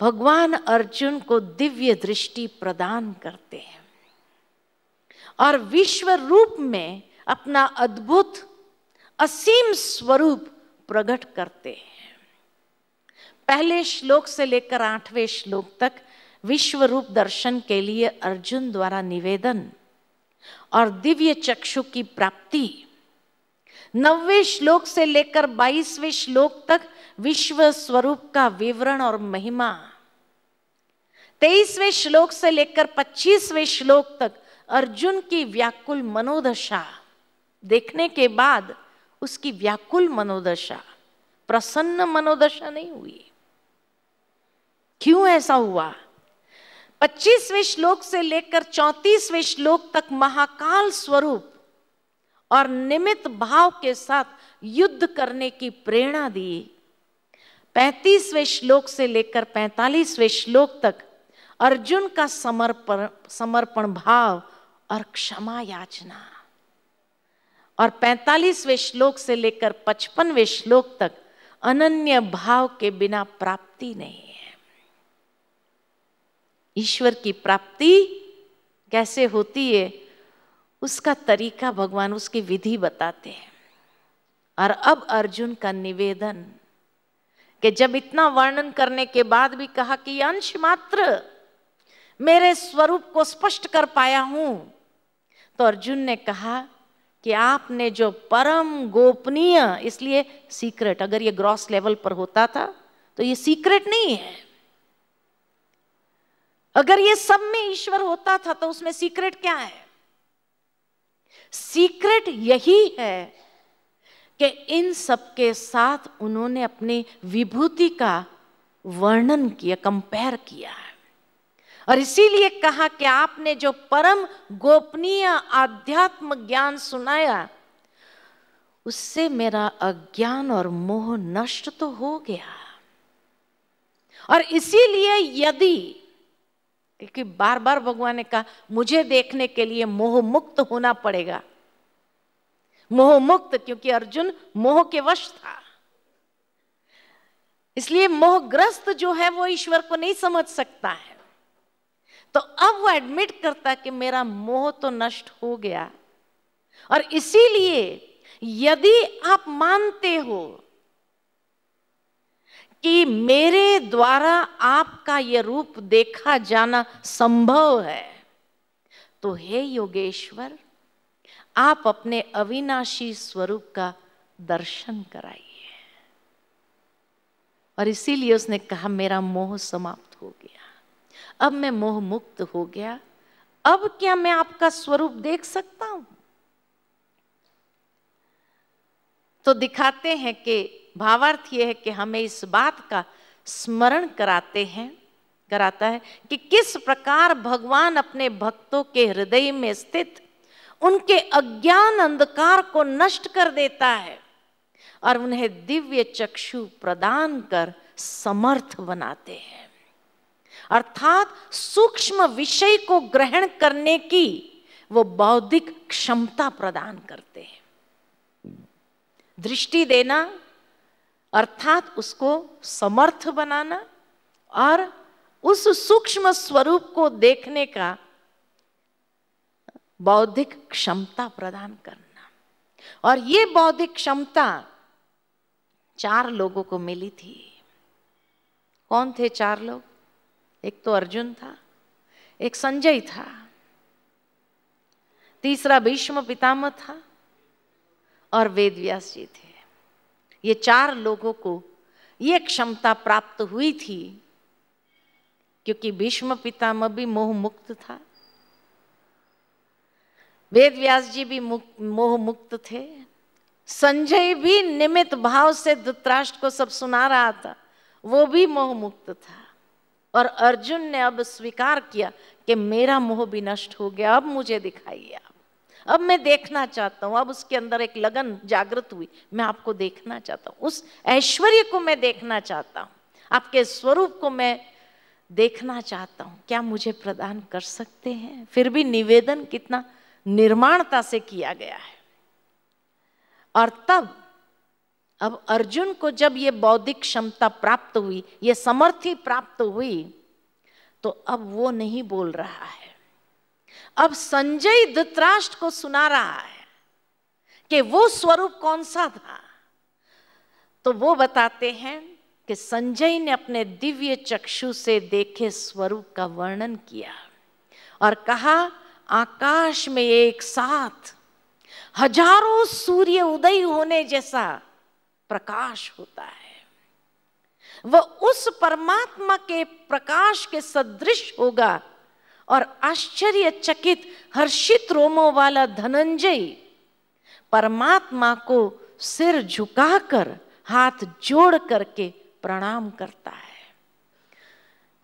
भगवान अर्जुन को दिव्य दृष्टि प्रदान करते हैं और विश्व रूप में अपना अद्भुत असीम स्वरूप प्रकट करते हैं पहले श्लोक से लेकर आठवें श्लोक तक विश्व रूप दर्शन के लिए अर्जुन द्वारा निवेदन और दिव्य चक्षु की प्राप्ति नवे श्लोक से लेकर बाईसवें श्लोक तक विश्व स्वरूप का विवरण और महिमा तेईसवें श्लोक से लेकर पच्चीसवें श्लोक तक अर्जुन की व्याकुल मनोदशा देखने के बाद उसकी व्याकुल मनोदशा प्रसन्न मनोदशा नहीं हुई क्यों ऐसा हुआ 25वें श्लोक से लेकर 34वें श्लोक तक महाकाल स्वरूप और निमित भाव के साथ युद्ध करने की प्रेरणा दी 35वें श्लोक से लेकर 45वें श्लोक तक अर्जुन का समर्पण समर्पण भाव और क्षमा याचना और 45वें श्लोक से लेकर 55वें श्लोक तक अनन्य भाव के बिना प्राप्ति नहीं है ईश्वर की प्राप्ति कैसे होती है उसका तरीका भगवान उसकी विधि बताते हैं और अब अर्जुन का निवेदन कि जब इतना वर्णन करने के बाद भी कहा कि अंश मात्र मेरे स्वरूप को स्पष्ट कर पाया हूं तो अर्जुन ने कहा कि आपने जो परम गोपनीय इसलिए सीक्रेट अगर ये ग्रॉस लेवल पर होता था तो ये सीक्रेट नहीं है अगर ये सब में ईश्वर होता था तो उसमें सीक्रेट क्या है सीक्रेट यही है कि इन सब के साथ उन्होंने अपनी विभूति का वर्णन किया कंपेयर किया है और इसीलिए कहा कि आपने जो परम गोपनीय आध्यात्म ज्ञान सुनाया उससे मेरा अज्ञान और मोह नष्ट तो हो गया और इसीलिए यदि क्योंकि बार बार भगवान ने कहा मुझे देखने के लिए मोह मुक्त होना पड़ेगा मोह मुक्त क्योंकि अर्जुन मोह के वश था इसलिए मोहग्रस्त जो है वो ईश्वर को नहीं समझ सकता है तो अब वो एडमिट करता कि मेरा मोह तो नष्ट हो गया और इसीलिए यदि आप मानते हो कि मेरे द्वारा आपका यह रूप देखा जाना संभव है तो हे योगेश्वर आप अपने अविनाशी स्वरूप का दर्शन कराइए और इसीलिए उसने कहा मेरा मोह समाप्त हो गया अब मैं मोह मुक्त हो गया अब क्या मैं आपका स्वरूप देख सकता हूं तो दिखाते हैं कि भावार्थ यह है कि हमें इस बात का स्मरण कराते हैं कराता है कि किस प्रकार भगवान अपने भक्तों के हृदय में स्थित उनके अज्ञान अंधकार को नष्ट कर देता है और उन्हें दिव्य चक्षु प्रदान कर समर्थ बनाते हैं अर्थात सूक्ष्म विषय को ग्रहण करने की वो बौद्धिक क्षमता प्रदान करते हैं दृष्टि देना अर्थात उसको समर्थ बनाना और उस सूक्ष्म स्वरूप को देखने का बौद्धिक क्षमता प्रदान करना और ये बौद्धिक क्षमता चार लोगों को मिली थी कौन थे चार लोग एक तो अर्जुन था एक संजय था तीसरा भीष्म पितामह था और वेद व्यास जी थे ये चार लोगों को ये क्षमता प्राप्त हुई थी क्योंकि भीष्म पितामह भी मोह मुक्त था वेद व्यास जी भी मोह मुक्त थे संजय भी निमित भाव से धुतराष्ट्र को सब सुना रहा था वो भी मोह मुक्त था और अर्जुन ने अब स्वीकार किया कि मेरा मोह भी नष्ट हो गया अब मुझे दिखाइए आप अब मैं देखना चाहता हूँ अब उसके अंदर एक लगन जागृत हुई मैं आपको देखना चाहता हूँ उस ऐश्वर्य को मैं देखना चाहता हूँ आपके स्वरूप को मैं देखना चाहता हूँ क्या मुझे प्रदान कर सकते हैं फिर भी निवेदन कितना निर्माणता से किया गया है और तब अब अर्जुन को जब ये बौद्धिक क्षमता प्राप्त हुई ये समर्थी प्राप्त हुई तो अब वो नहीं बोल रहा है अब संजय धृतराष्ट्र को सुना रहा है कि वो स्वरूप कौन सा था तो वो बताते हैं कि संजय ने अपने दिव्य चक्षु से देखे स्वरूप का वर्णन किया और कहा आकाश में एक साथ हजारों सूर्य उदय होने जैसा प्रकाश होता है वह उस परमात्मा के प्रकाश के सदृश होगा और आश्चर्यचकित हर्षित रोमों वाला धनंजय परमात्मा को सिर झुकाकर हाथ जोड़ करके प्रणाम करता है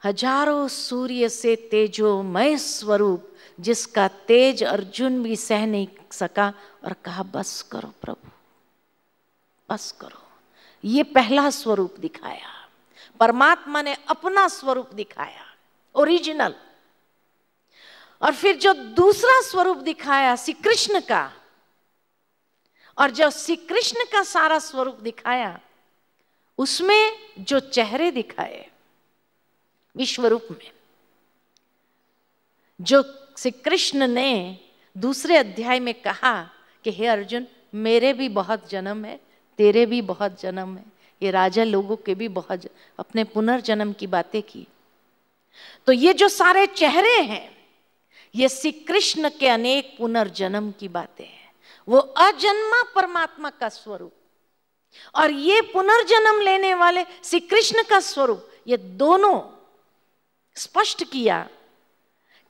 हजारों सूर्य से तेजोमय स्वरूप जिसका तेज अर्जुन भी सह नहीं सका और कहा बस करो प्रभु बस करो ये पहला स्वरूप दिखाया परमात्मा ने अपना स्वरूप दिखाया ओरिजिनल और फिर जो दूसरा स्वरूप दिखाया श्री कृष्ण का और जो श्री कृष्ण का सारा स्वरूप दिखाया उसमें जो चेहरे दिखाए विश्व रूप में जो श्री कृष्ण ने दूसरे अध्याय में कहा कि हे अर्जुन मेरे भी बहुत जन्म है तेरे भी बहुत जन्म है ये राजा लोगों के भी बहुत अपने पुनर्जन्म की बातें की तो ये जो सारे चेहरे हैं ये श्री कृष्ण के अनेक पुनर्जन्म की बातें हैं वो अजन्मा परमात्मा का स्वरूप और ये पुनर्जन्म लेने वाले श्री कृष्ण का स्वरूप ये दोनों स्पष्ट किया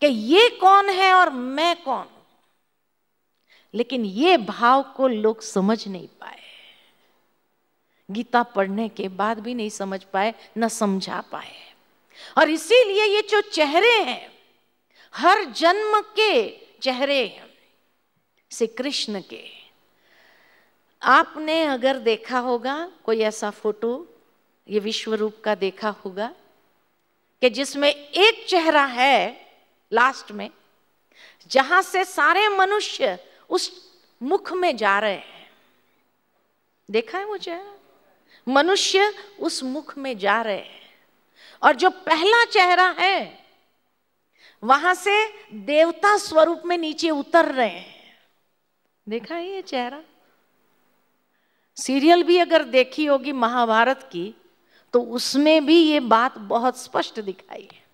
कि ये कौन है और मैं कौन लेकिन ये भाव को लोग समझ नहीं पाए गीता पढ़ने के बाद भी नहीं समझ पाए न समझा पाए और इसीलिए ये जो चेहरे हैं हर जन्म के चेहरे हैं श्री कृष्ण के आपने अगर देखा होगा कोई ऐसा फोटो ये विश्व रूप का देखा होगा कि जिसमें एक चेहरा है लास्ट में जहां से सारे मनुष्य उस मुख में जा रहे हैं देखा है वो चेहरा मनुष्य उस मुख में जा रहे हैं और जो पहला चेहरा है वहां से देवता स्वरूप में नीचे उतर रहे हैं देखा है ये चेहरा सीरियल भी अगर देखी होगी महाभारत की तो उसमें भी ये बात बहुत स्पष्ट दिखाई है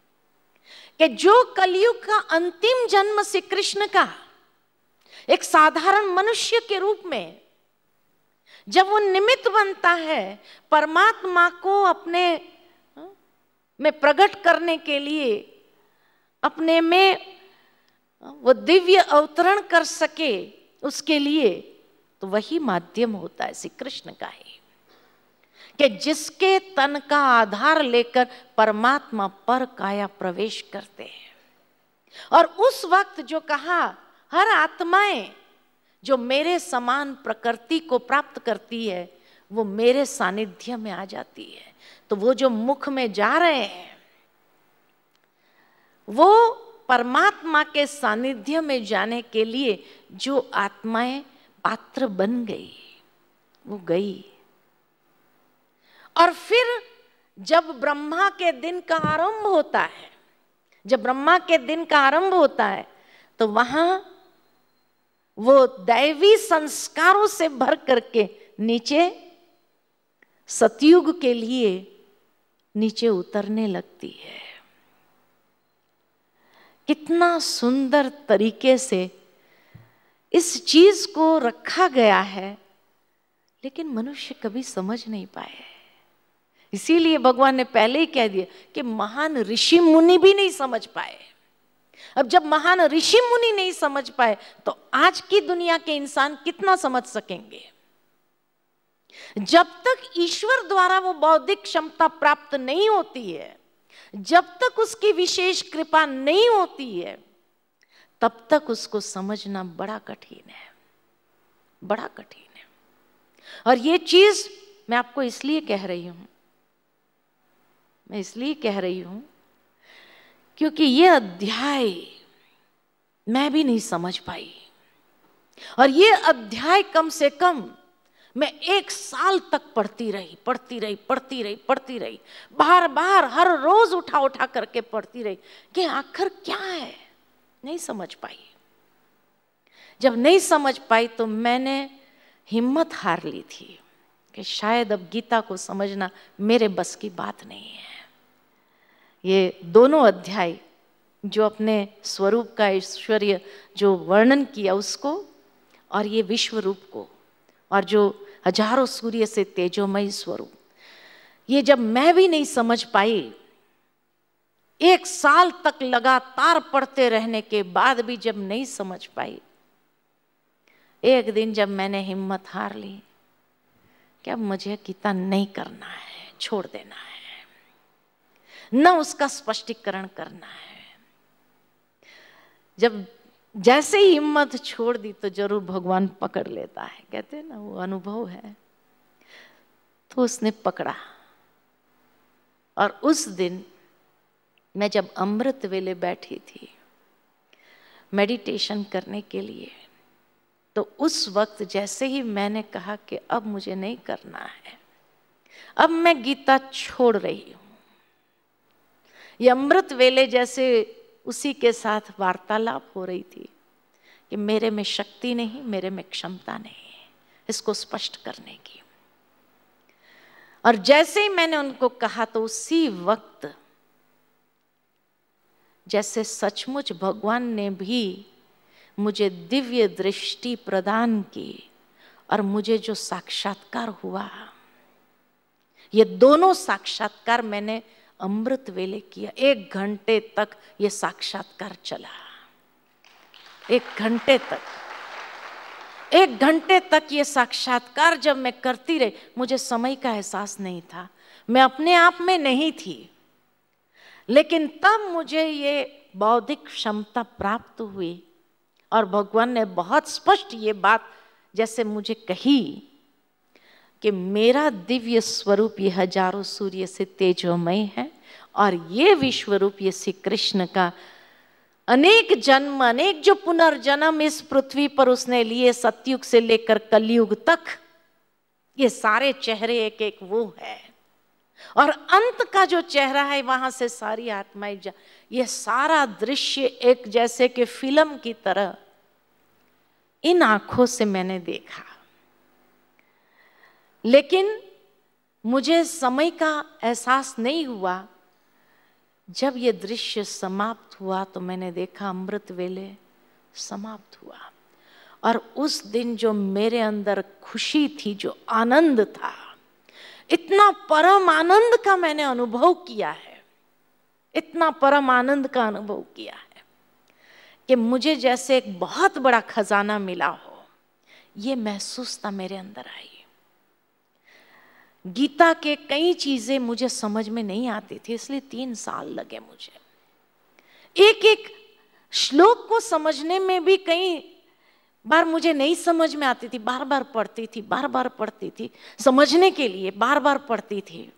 कि जो कलयुग का अंतिम जन्म श्री कृष्ण का एक साधारण मनुष्य के रूप में जब वो निमित्त बनता है परमात्मा को अपने हाँ, में प्रकट करने के लिए अपने में हाँ, वो दिव्य अवतरण कर सके उसके लिए तो वही माध्यम होता है श्री कृष्ण का ही कि जिसके तन का आधार लेकर परमात्मा पर काया प्रवेश करते हैं और उस वक्त जो कहा हर आत्माएं जो मेरे समान प्रकृति को प्राप्त करती है वो मेरे सानिध्य में आ जाती है तो वो जो मुख में जा रहे हैं वो परमात्मा के सानिध्य में जाने के लिए जो आत्माएं पात्र बन गई वो गई और फिर जब ब्रह्मा के दिन का आरंभ होता है जब ब्रह्मा के दिन का आरंभ होता है तो वहां वो दैवी संस्कारों से भर करके नीचे सतयुग के लिए नीचे उतरने लगती है कितना सुंदर तरीके से इस चीज को रखा गया है लेकिन मनुष्य कभी समझ नहीं पाए इसीलिए भगवान ने पहले ही कह दिया कि महान ऋषि मुनि भी नहीं समझ पाए अब जब महान ऋषि मुनि नहीं समझ पाए तो आज की दुनिया के इंसान कितना समझ सकेंगे जब तक ईश्वर द्वारा वो बौद्धिक क्षमता प्राप्त नहीं होती है जब तक उसकी विशेष कृपा नहीं होती है तब तक उसको समझना बड़ा कठिन है बड़ा कठिन है और ये चीज मैं आपको इसलिए कह रही हूं मैं इसलिए कह रही हूं क्योंकि ये अध्याय मैं भी नहीं समझ पाई और ये अध्याय कम से कम मैं एक साल तक पढ़ती रही पढ़ती रही पढ़ती रही पढ़ती रही बार बार हर रोज उठा उठा करके पढ़ती रही कि आखिर क्या है नहीं समझ पाई जब नहीं समझ पाई तो मैंने हिम्मत हार ली थी कि शायद अब गीता को समझना मेरे बस की बात नहीं है ये दोनों अध्याय जो अपने स्वरूप का ऐश्वर्य जो वर्णन किया उसको और ये विश्व रूप को और जो हजारों सूर्य से तेजोमय स्वरूप ये जब मैं भी नहीं समझ पाई एक साल तक लगातार पढ़ते रहने के बाद भी जब नहीं समझ पाई एक दिन जब मैंने हिम्मत हार ली क्या मुझे गीता नहीं करना है छोड़ देना है न उसका स्पष्टीकरण करना है जब जैसे ही हिम्मत छोड़ दी तो जरूर भगवान पकड़ लेता है कहते हैं ना वो अनुभव है तो उसने पकड़ा और उस दिन मैं जब अमृत वेले बैठी थी मेडिटेशन करने के लिए तो उस वक्त जैसे ही मैंने कहा कि अब मुझे नहीं करना है अब मैं गीता छोड़ रही हूँ ये अमृत वेले जैसे उसी के साथ वार्तालाप हो रही थी कि मेरे में शक्ति नहीं मेरे में क्षमता नहीं है इसको स्पष्ट करने की और जैसे ही मैंने उनको कहा तो उसी वक्त जैसे सचमुच भगवान ने भी मुझे दिव्य दृष्टि प्रदान की और मुझे जो साक्षात्कार हुआ ये दोनों साक्षात्कार मैंने अमृत वेले किया एक घंटे तक ये साक्षात्कार चला एक घंटे तक एक घंटे तक ये साक्षात्कार जब मैं करती रही मुझे समय का एहसास नहीं था मैं अपने आप में नहीं थी लेकिन तब मुझे ये बौद्धिक क्षमता प्राप्त हुई और भगवान ने बहुत स्पष्ट ये बात जैसे मुझे कही कि मेरा दिव्य स्वरूप ये हजारों सूर्य से तेजोमय है और ये विश्व रूप ये श्री कृष्ण का अनेक जन्म अनेक जो पुनर्जन्म इस पृथ्वी पर उसने लिए सत्युग से लेकर कलयुग तक ये सारे चेहरे एक एक वो है और अंत का जो चेहरा है वहां से सारी आत्माएं जा ये सारा दृश्य एक जैसे कि फिल्म की तरह इन आंखों से मैंने देखा लेकिन मुझे समय का एहसास नहीं हुआ जब ये दृश्य समाप्त हुआ तो मैंने देखा अमृत वेले समाप्त हुआ और उस दिन जो मेरे अंदर खुशी थी जो आनंद था इतना परम आनंद का मैंने अनुभव किया है इतना परम आनंद का अनुभव किया है कि मुझे जैसे एक बहुत बड़ा खजाना मिला हो ये महसूसता मेरे अंदर आई गीता के कई चीजें मुझे समझ में नहीं आती थी इसलिए तीन साल लगे मुझे एक एक श्लोक को समझने में भी कई बार मुझे नहीं समझ में आती थी बार बार पढ़ती थी बार बार पढ़ती थी समझने के लिए बार बार पढ़ती थी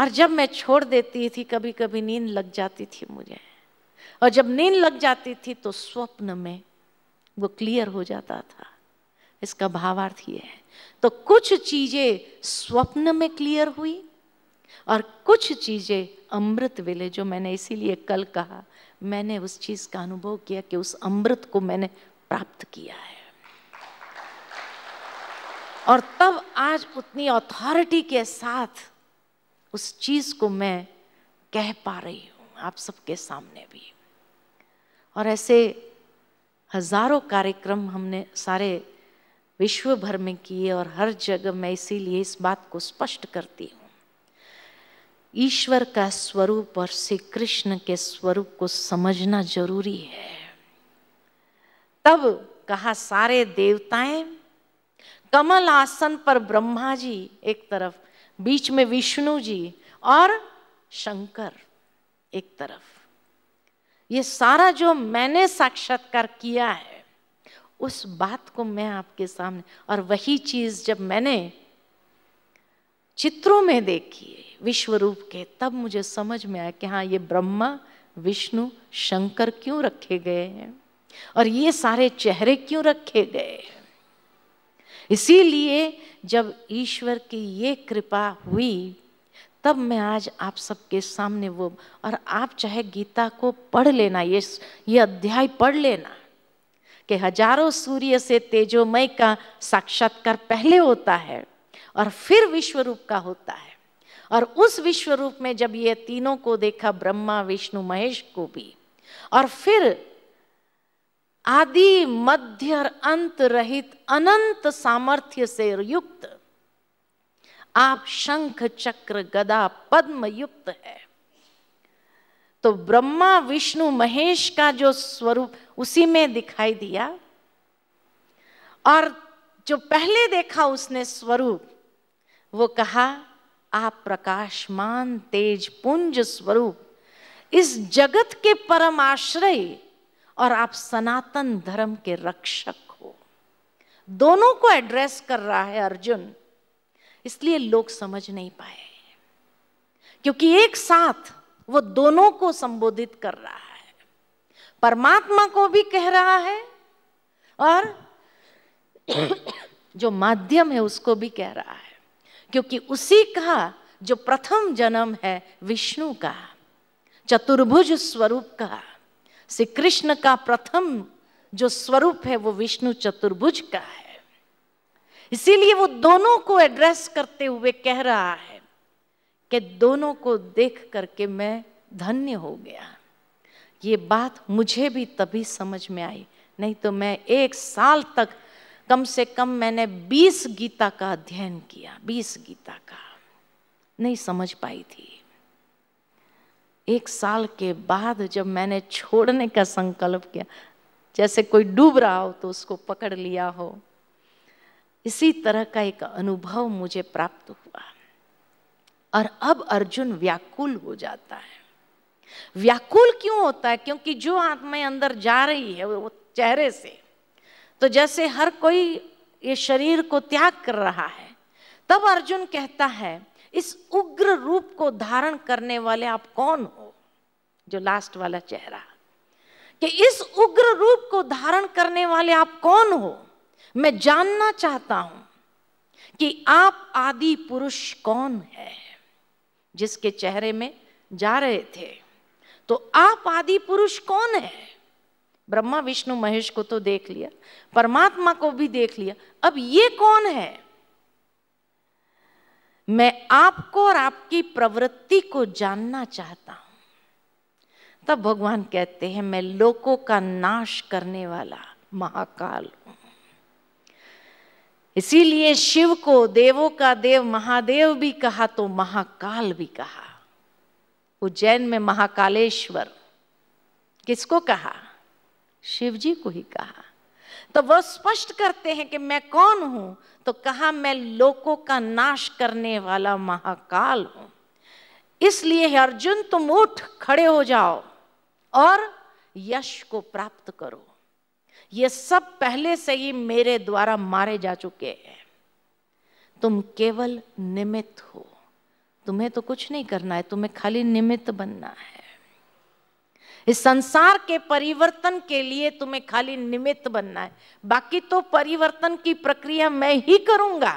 और जब मैं छोड़ देती थी कभी कभी नींद लग जाती थी मुझे और जब नींद लग जाती थी तो स्वप्न में वो क्लियर हो जाता था इसका भावार्थ ये है तो कुछ चीजें स्वप्न में क्लियर हुई और कुछ चीजें अमृत वेले जो मैंने इसीलिए कल कहा मैंने उस चीज का अनुभव किया कि उस अमृत को मैंने प्राप्त किया है और तब आज उतनी अथॉरिटी के साथ उस चीज को मैं कह पा रही हूं आप सबके सामने भी और ऐसे हजारों कार्यक्रम हमने सारे विश्व भर में किए और हर जगह मैं इसीलिए इस बात को स्पष्ट करती हूँ ईश्वर का स्वरूप और श्री कृष्ण के स्वरूप को समझना जरूरी है तब कहा सारे देवताएं कमल आसन पर ब्रह्मा जी एक तरफ बीच में विष्णु जी और शंकर एक तरफ ये सारा जो मैंने साक्षात्कार किया है उस बात को मैं आपके सामने और वही चीज़ जब मैंने चित्रों में देखी विश्व रूप के तब मुझे समझ में आया कि हाँ ये ब्रह्मा विष्णु शंकर क्यों रखे गए हैं और ये सारे चेहरे क्यों रखे गए इसीलिए जब ईश्वर की ये कृपा हुई तब मैं आज आप सबके सामने वो और आप चाहे गीता को पढ़ लेना ये ये अध्याय पढ़ लेना कि हजारों सूर्य से तेजोमय का साक्षात्कार पहले होता है और फिर विश्व रूप का होता है और उस विश्व रूप में जब ये तीनों को देखा ब्रह्मा विष्णु महेश को भी और फिर आदि मध्य और अंत रहित अनंत सामर्थ्य से युक्त आप शंख चक्र गदा पद्म युक्त है तो ब्रह्मा विष्णु महेश का जो स्वरूप उसी में दिखाई दिया और जो पहले देखा उसने स्वरूप वो कहा आप प्रकाशमान तेज पुंज स्वरूप इस जगत के परम आश्रय और आप सनातन धर्म के रक्षक हो दोनों को एड्रेस कर रहा है अर्जुन इसलिए लोग समझ नहीं पाए क्योंकि एक साथ वो दोनों को संबोधित कर रहा है परमात्मा को भी कह रहा है और जो माध्यम है उसको भी कह रहा है क्योंकि उसी का जो प्रथम जन्म है विष्णु का चतुर्भुज स्वरूप का श्री कृष्ण का प्रथम जो स्वरूप है वो विष्णु चतुर्भुज का है इसीलिए वो दोनों को एड्रेस करते हुए कह रहा है कि दोनों को देख करके मैं धन्य हो गया ये बात मुझे भी तभी समझ में आई नहीं तो मैं एक साल तक कम से कम मैंने 20 गीता का अध्ययन किया 20 गीता का नहीं समझ पाई थी एक साल के बाद जब मैंने छोड़ने का संकल्प किया जैसे कोई डूब रहा हो तो उसको पकड़ लिया हो इसी तरह का एक अनुभव मुझे प्राप्त हुआ और अब अर्जुन व्याकुल हो जाता है व्याकुल क्यों होता है क्योंकि जो आत्माएं अंदर जा रही है वो चेहरे से तो जैसे हर कोई ये शरीर को त्याग कर रहा है तब अर्जुन कहता है इस उग्र रूप को धारण करने वाले आप कौन हो जो लास्ट वाला चेहरा कि इस उग्र रूप को धारण करने वाले आप कौन हो मैं जानना चाहता हूं कि आप आदि पुरुष कौन है जिसके चेहरे में जा रहे थे तो आप आदि पुरुष कौन है ब्रह्मा विष्णु महेश को तो देख लिया परमात्मा को भी देख लिया अब ये कौन है मैं आपको और आपकी प्रवृत्ति को जानना चाहता हूं तब भगवान कहते हैं मैं लोगों का नाश करने वाला महाकाल हूं इसीलिए शिव को देवों का देव महादेव भी कहा तो महाकाल भी कहा उज्जैन में महाकालेश्वर किसको कहा शिव जी को ही कहा तो वह स्पष्ट करते हैं कि मैं कौन हूं तो कहा मैं लोकों का नाश करने वाला महाकाल हूं इसलिए अर्जुन तुम उठ खड़े हो जाओ और यश को प्राप्त करो ये सब पहले से ही मेरे द्वारा मारे जा चुके हैं तुम केवल निमित्त हो तुम्हें तो कुछ नहीं करना है तुम्हें खाली निमित्त बनना है इस संसार के परिवर्तन के लिए तुम्हें खाली निमित्त बनना है बाकी तो परिवर्तन की प्रक्रिया मैं ही करूंगा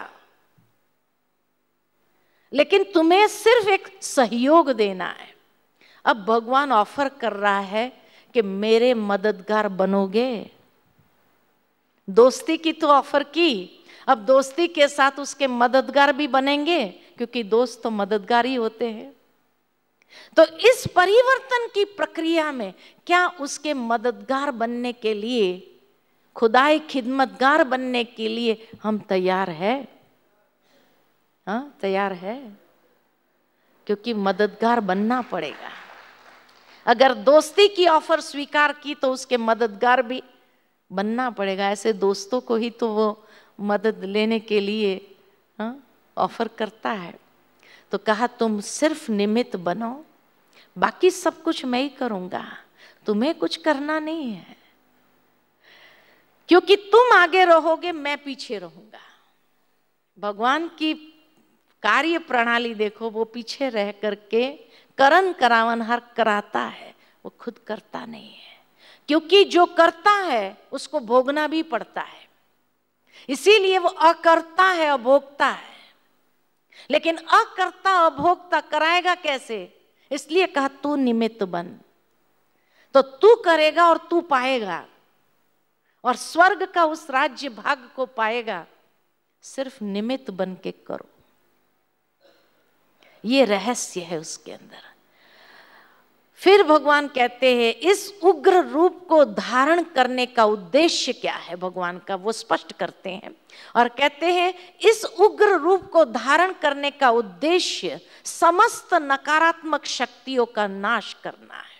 लेकिन तुम्हें सिर्फ एक सहयोग देना है अब भगवान ऑफर कर रहा है कि मेरे मददगार बनोगे दोस्ती की तो ऑफर की अब दोस्ती के साथ उसके मददगार भी बनेंगे क्योंकि दोस्त तो मददगार ही होते हैं तो इस परिवर्तन की प्रक्रिया में क्या उसके मददगार बनने के लिए खुदाई खिदमतगार बनने के लिए हम तैयार है हाँ तैयार है क्योंकि मददगार बनना पड़ेगा अगर दोस्ती की ऑफर स्वीकार की तो उसके मददगार भी बनना पड़ेगा ऐसे दोस्तों को ही तो वो मदद लेने के लिए ऑफर हाँ, करता है तो कहा तुम सिर्फ निमित्त बनो बाकी सब कुछ मैं ही करूंगा तुम्हें कुछ करना नहीं है क्योंकि तुम आगे रहोगे मैं पीछे रहूंगा भगवान की कार्य प्रणाली देखो वो पीछे रह करके करण करावन हर कराता है वो खुद करता नहीं है क्योंकि जो करता है उसको भोगना भी पड़ता है इसीलिए वो अकर्ता है अभोगता है लेकिन अकर्ता अभोगता कराएगा कैसे इसलिए कहा तू निमित्त बन तो तू करेगा और तू पाएगा और स्वर्ग का उस राज्य भाग को पाएगा सिर्फ निमित्त बन के करो ये रहस्य है उसके अंदर फिर भगवान कहते हैं इस उग्र रूप को धारण करने का उद्देश्य क्या है भगवान का वो स्पष्ट करते हैं और कहते हैं इस उग्र रूप को धारण करने का उद्देश्य समस्त नकारात्मक शक्तियों का नाश करना है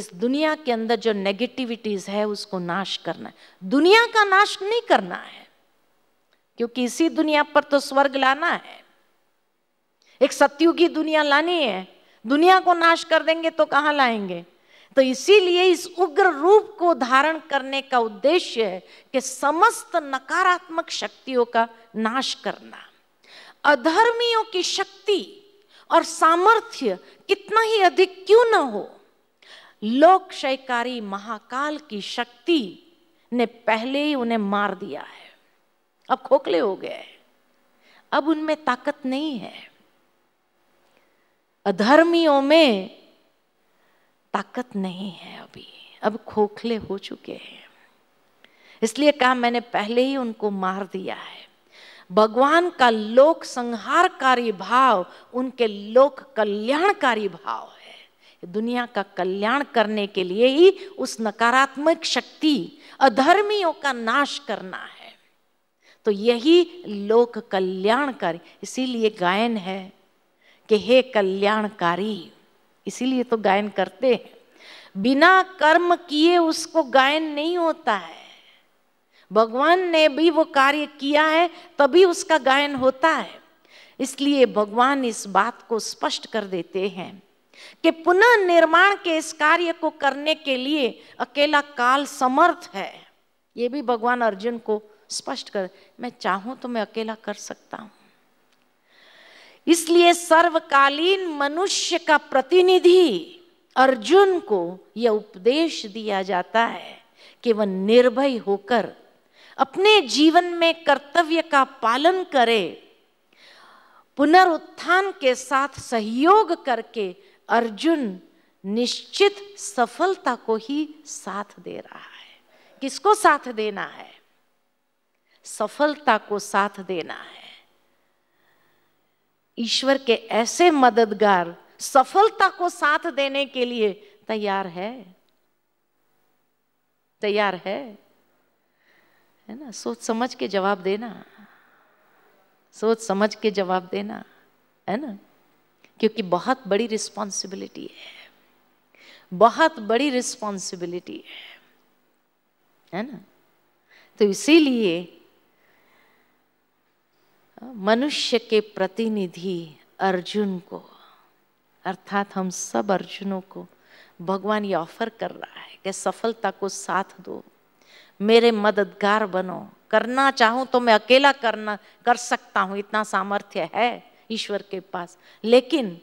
इस दुनिया के अंदर जो नेगेटिविटीज है उसको नाश करना है दुनिया का नाश नहीं करना है क्योंकि इसी दुनिया पर तो स्वर्ग लाना है एक सत्युगी दुनिया लानी है दुनिया को नाश कर देंगे तो कहाँ लाएंगे तो इसीलिए इस उग्र रूप को धारण करने का उद्देश्य है कि समस्त नकारात्मक शक्तियों का नाश करना अधर्मियों की शक्ति और सामर्थ्य कितना ही अधिक क्यों ना हो लोकशयकारी महाकाल की शक्ति ने पहले ही उन्हें मार दिया है अब खोखले हो गए अब उनमें ताकत नहीं है अधर्मियों में ताकत नहीं है अभी अब खोखले हो चुके हैं इसलिए कहा मैंने पहले ही उनको मार दिया है भगवान का लोक संहारकारी भाव उनके लोक कल्याणकारी भाव है दुनिया का कल्याण करने के लिए ही उस नकारात्मक शक्ति अधर्मियों का नाश करना है तो यही लोक कल्याणकारी इसीलिए गायन है कि हे कल्याणकारी इसीलिए तो गायन करते हैं बिना कर्म किए उसको गायन नहीं होता है भगवान ने भी वो कार्य किया है तभी उसका गायन होता है इसलिए भगवान इस बात को स्पष्ट कर देते हैं कि पुनः निर्माण के इस कार्य को करने के लिए अकेला काल समर्थ है ये भी भगवान अर्जुन को स्पष्ट कर मैं चाहूं तो मैं अकेला कर सकता हूं इसलिए सर्वकालीन मनुष्य का प्रतिनिधि अर्जुन को यह उपदेश दिया जाता है कि वह निर्भय होकर अपने जीवन में कर्तव्य का पालन करे पुनरुत्थान के साथ सहयोग करके अर्जुन निश्चित सफलता को ही साथ दे रहा है किसको साथ देना है सफलता को साथ देना है ईश्वर के ऐसे मददगार सफलता को साथ देने के लिए तैयार है तैयार है है ना सोच समझ के जवाब देना सोच समझ के जवाब देना है ना क्योंकि बहुत बड़ी रिस्पॉन्सिबिलिटी है बहुत बड़ी रिस्पॉन्सिबिलिटी है है ना तो इसीलिए मनुष्य के प्रतिनिधि अर्जुन को अर्थात हम सब अर्जुनों को भगवान ये ऑफर कर रहा है कि सफलता को साथ दो मेरे मददगार बनो करना चाहूँ तो मैं अकेला करना कर सकता हूँ इतना सामर्थ्य है ईश्वर के पास लेकिन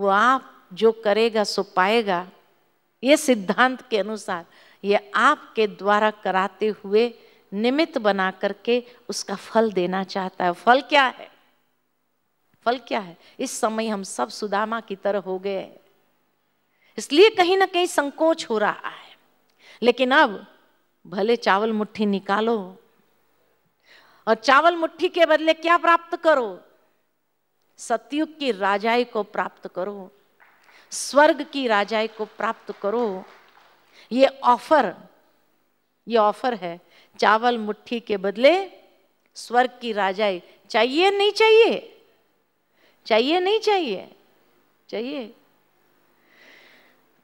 वो आप जो करेगा सो पाएगा ये सिद्धांत के अनुसार ये आपके द्वारा कराते हुए निमित्त बना करके उसका फल देना चाहता है फल क्या है फल क्या है इस समय हम सब सुदामा की तरह हो गए इसलिए कहीं ना कहीं संकोच हो रहा है लेकिन अब भले चावल मुट्ठी निकालो और चावल मुट्ठी के बदले क्या प्राप्त करो सतयुग की राजाई को प्राप्त करो स्वर्ग की राजाई को प्राप्त करो ये ऑफर ये ऑफर है चावल मुट्ठी के बदले स्वर्ग की राजाई चाहिए नहीं चाहिए चाहिए नहीं चाहिए चाहिए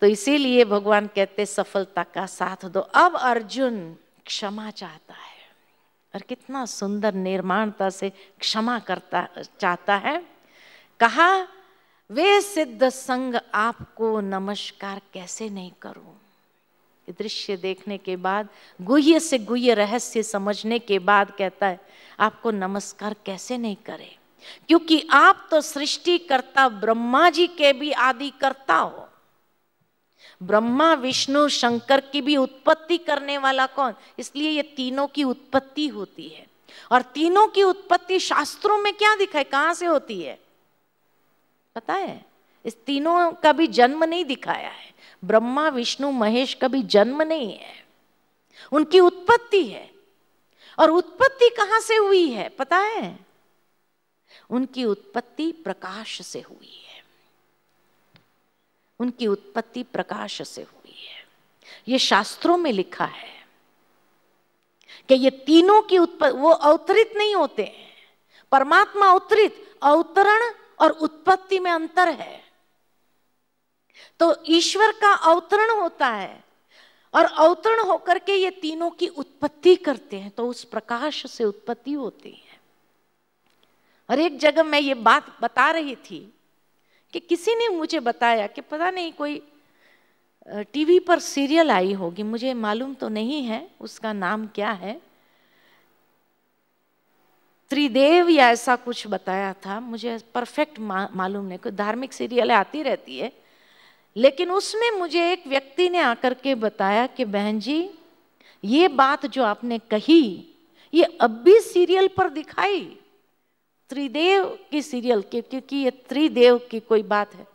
तो इसीलिए भगवान कहते सफलता का साथ दो अब अर्जुन क्षमा चाहता है और कितना सुंदर निर्माणता से क्षमा करता चाहता है कहा वे सिद्ध संग आपको नमस्कार कैसे नहीं करूं दृश्य देखने के बाद गुह्य से गुह्य रहस्य समझने के बाद कहता है आपको नमस्कार कैसे नहीं करें क्योंकि आप तो सृष्टिकर्ता ब्रह्मा जी के भी आदि करता हो ब्रह्मा विष्णु शंकर की भी उत्पत्ति करने वाला कौन इसलिए ये तीनों की उत्पत्ति होती है और तीनों की उत्पत्ति शास्त्रों में क्या दिखाई कहां से होती है पता है इस तीनों का भी जन्म नहीं दिखाया है ब्रह्मा विष्णु महेश कभी जन्म नहीं है उनकी उत्पत्ति है और उत्पत्ति कहां से हुई है पता है उनकी उत्पत्ति प्रकाश से हुई है उनकी उत्पत्ति प्रकाश से हुई है ये शास्त्रों में लिखा है कि ये तीनों की उत्पत्ति वो अवतरित नहीं होते हैं परमात्मा अवतरित अवतरण और उत्पत्ति में अंतर है तो ईश्वर का अवतरण होता है और अवतरण होकर के ये तीनों की उत्पत्ति करते हैं तो उस प्रकाश से उत्पत्ति होती है और एक जगह मैं ये बात बता रही थी कि किसी ने मुझे बताया कि पता नहीं कोई टीवी पर सीरियल आई होगी मुझे मालूम तो नहीं है उसका नाम क्या है त्रिदेव या ऐसा कुछ बताया था मुझे परफेक्ट मा, मालूम नहीं कोई धार्मिक सीरियल आती रहती है लेकिन उसमें मुझे एक व्यक्ति ने आकर के बताया कि बहन जी ये बात जो आपने कही ये अब भी सीरियल पर दिखाई त्रिदेव की सीरियल की क्योंकि ये त्रिदेव की कोई बात है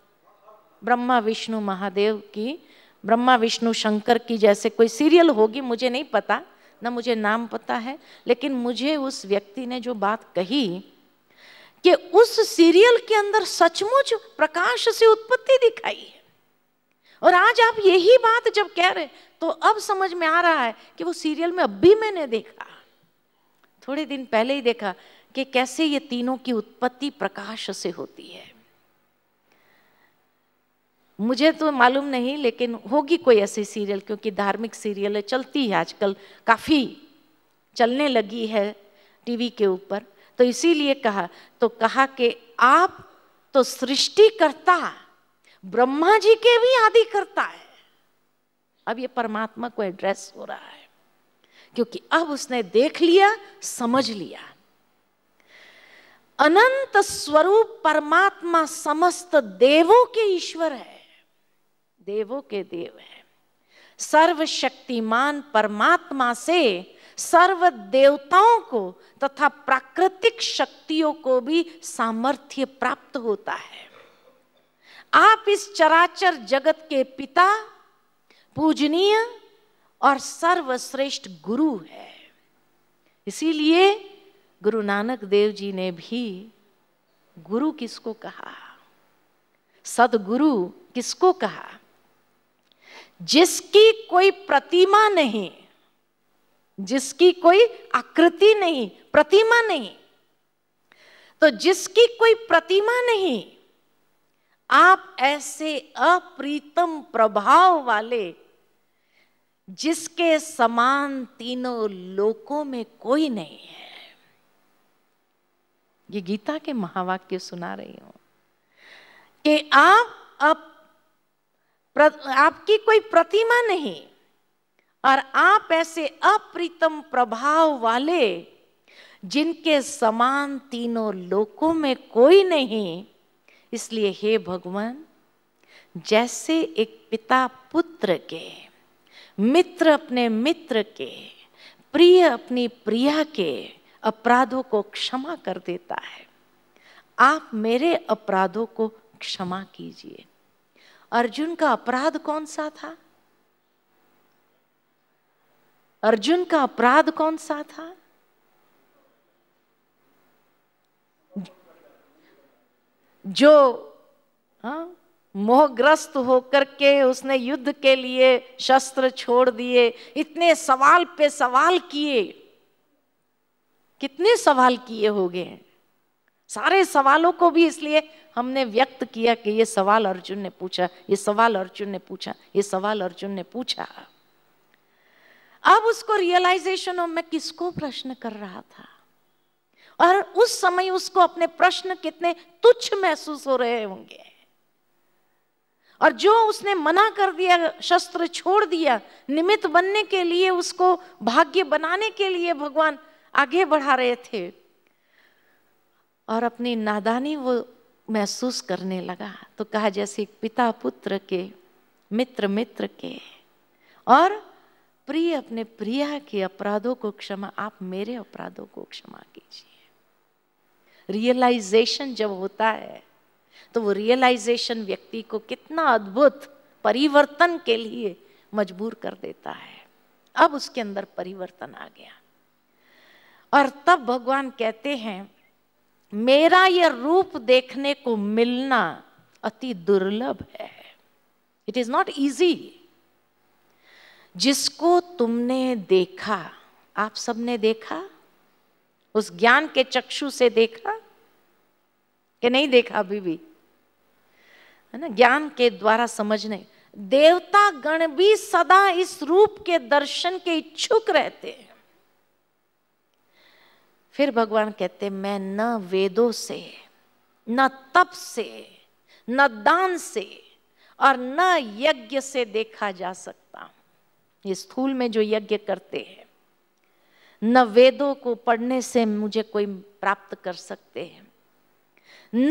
ब्रह्मा विष्णु महादेव की ब्रह्मा विष्णु शंकर की जैसे कोई सीरियल होगी मुझे नहीं पता ना मुझे नाम पता है लेकिन मुझे उस व्यक्ति ने जो बात कही कि उस सीरियल के अंदर सचमुच प्रकाश से उत्पत्ति दिखाई है और आज आप यही बात जब कह रहे तो अब समझ में आ रहा है कि वो सीरियल में अब भी मैंने देखा थोड़े दिन पहले ही देखा कि कैसे ये तीनों की उत्पत्ति प्रकाश से होती है मुझे तो मालूम नहीं लेकिन होगी कोई ऐसी सीरियल क्योंकि धार्मिक सीरियल चलती है आजकल काफ़ी चलने लगी है टीवी के ऊपर तो इसीलिए कहा तो कहा कि आप तो सृष्टिकर्ता ब्रह्मा जी के भी आदि करता है अब ये परमात्मा को एड्रेस हो रहा है क्योंकि अब उसने देख लिया समझ लिया अनंत स्वरूप परमात्मा समस्त देवों के ईश्वर है देवों के देव है सर्वशक्तिमान परमात्मा से सर्व देवताओं को तथा प्राकृतिक शक्तियों को भी सामर्थ्य प्राप्त होता है आप इस चराचर जगत के पिता पूजनीय और सर्वश्रेष्ठ गुरु है इसीलिए गुरु नानक देव जी ने भी गुरु किसको कहा सदगुरु किसको कहा जिसकी कोई प्रतिमा नहीं जिसकी कोई आकृति नहीं प्रतिमा नहीं तो जिसकी कोई प्रतिमा नहीं आप ऐसे अप्रीतम प्रभाव वाले जिसके समान तीनों लोकों में कोई नहीं है ये गीता के महावाक्य सुना रही हूं कि आप अप, प्र, आपकी कोई प्रतिमा नहीं और आप ऐसे अप्रीतम प्रभाव वाले जिनके समान तीनों लोकों में कोई नहीं इसलिए हे भगवान जैसे एक पिता पुत्र के मित्र अपने मित्र के प्रिय अपनी प्रिया के अपराधों को क्षमा कर देता है आप मेरे अपराधों को क्षमा कीजिए अर्जुन का अपराध कौन सा था अर्जुन का अपराध कौन सा था जो हाँ, मोहग्रस्त होकर के उसने युद्ध के लिए शस्त्र छोड़ दिए इतने सवाल पे सवाल किए कितने सवाल किए हो गए सारे सवालों को भी इसलिए हमने व्यक्त किया कि ये सवाल अर्जुन ने पूछा ये सवाल अर्जुन ने पूछा ये सवाल अर्जुन ने पूछा अब उसको रियलाइजेशन हो मैं किसको प्रश्न कर रहा था और उस समय उसको अपने प्रश्न कितने तुच्छ महसूस हो रहे होंगे और जो उसने मना कर दिया शस्त्र छोड़ दिया निमित्त बनने के लिए उसको भाग्य बनाने के लिए भगवान आगे बढ़ा रहे थे और अपनी नादानी वो महसूस करने लगा तो कहा जैसे पिता पुत्र के मित्र मित्र के और प्रिय अपने प्रिया के अपराधों को क्षमा आप मेरे अपराधों को क्षमा कीजिए रियलाइजेशन जब होता है तो वो रियलाइजेशन व्यक्ति को कितना अद्भुत परिवर्तन के लिए मजबूर कर देता है अब उसके अंदर परिवर्तन आ गया और तब भगवान कहते हैं मेरा यह रूप देखने को मिलना अति दुर्लभ है इट इज नॉट इजी जिसको तुमने देखा आप सबने देखा उस ज्ञान के चक्षु से देखा कि नहीं देखा अभी भी है ना ज्ञान के द्वारा समझने देवता गण भी सदा इस रूप के दर्शन के इच्छुक रहते हैं फिर भगवान कहते मैं न वेदों से न तप से न दान से और न यज्ञ से देखा जा सकता ये स्थूल में जो यज्ञ करते हैं न वेदों को पढ़ने से मुझे कोई प्राप्त कर सकते हैं न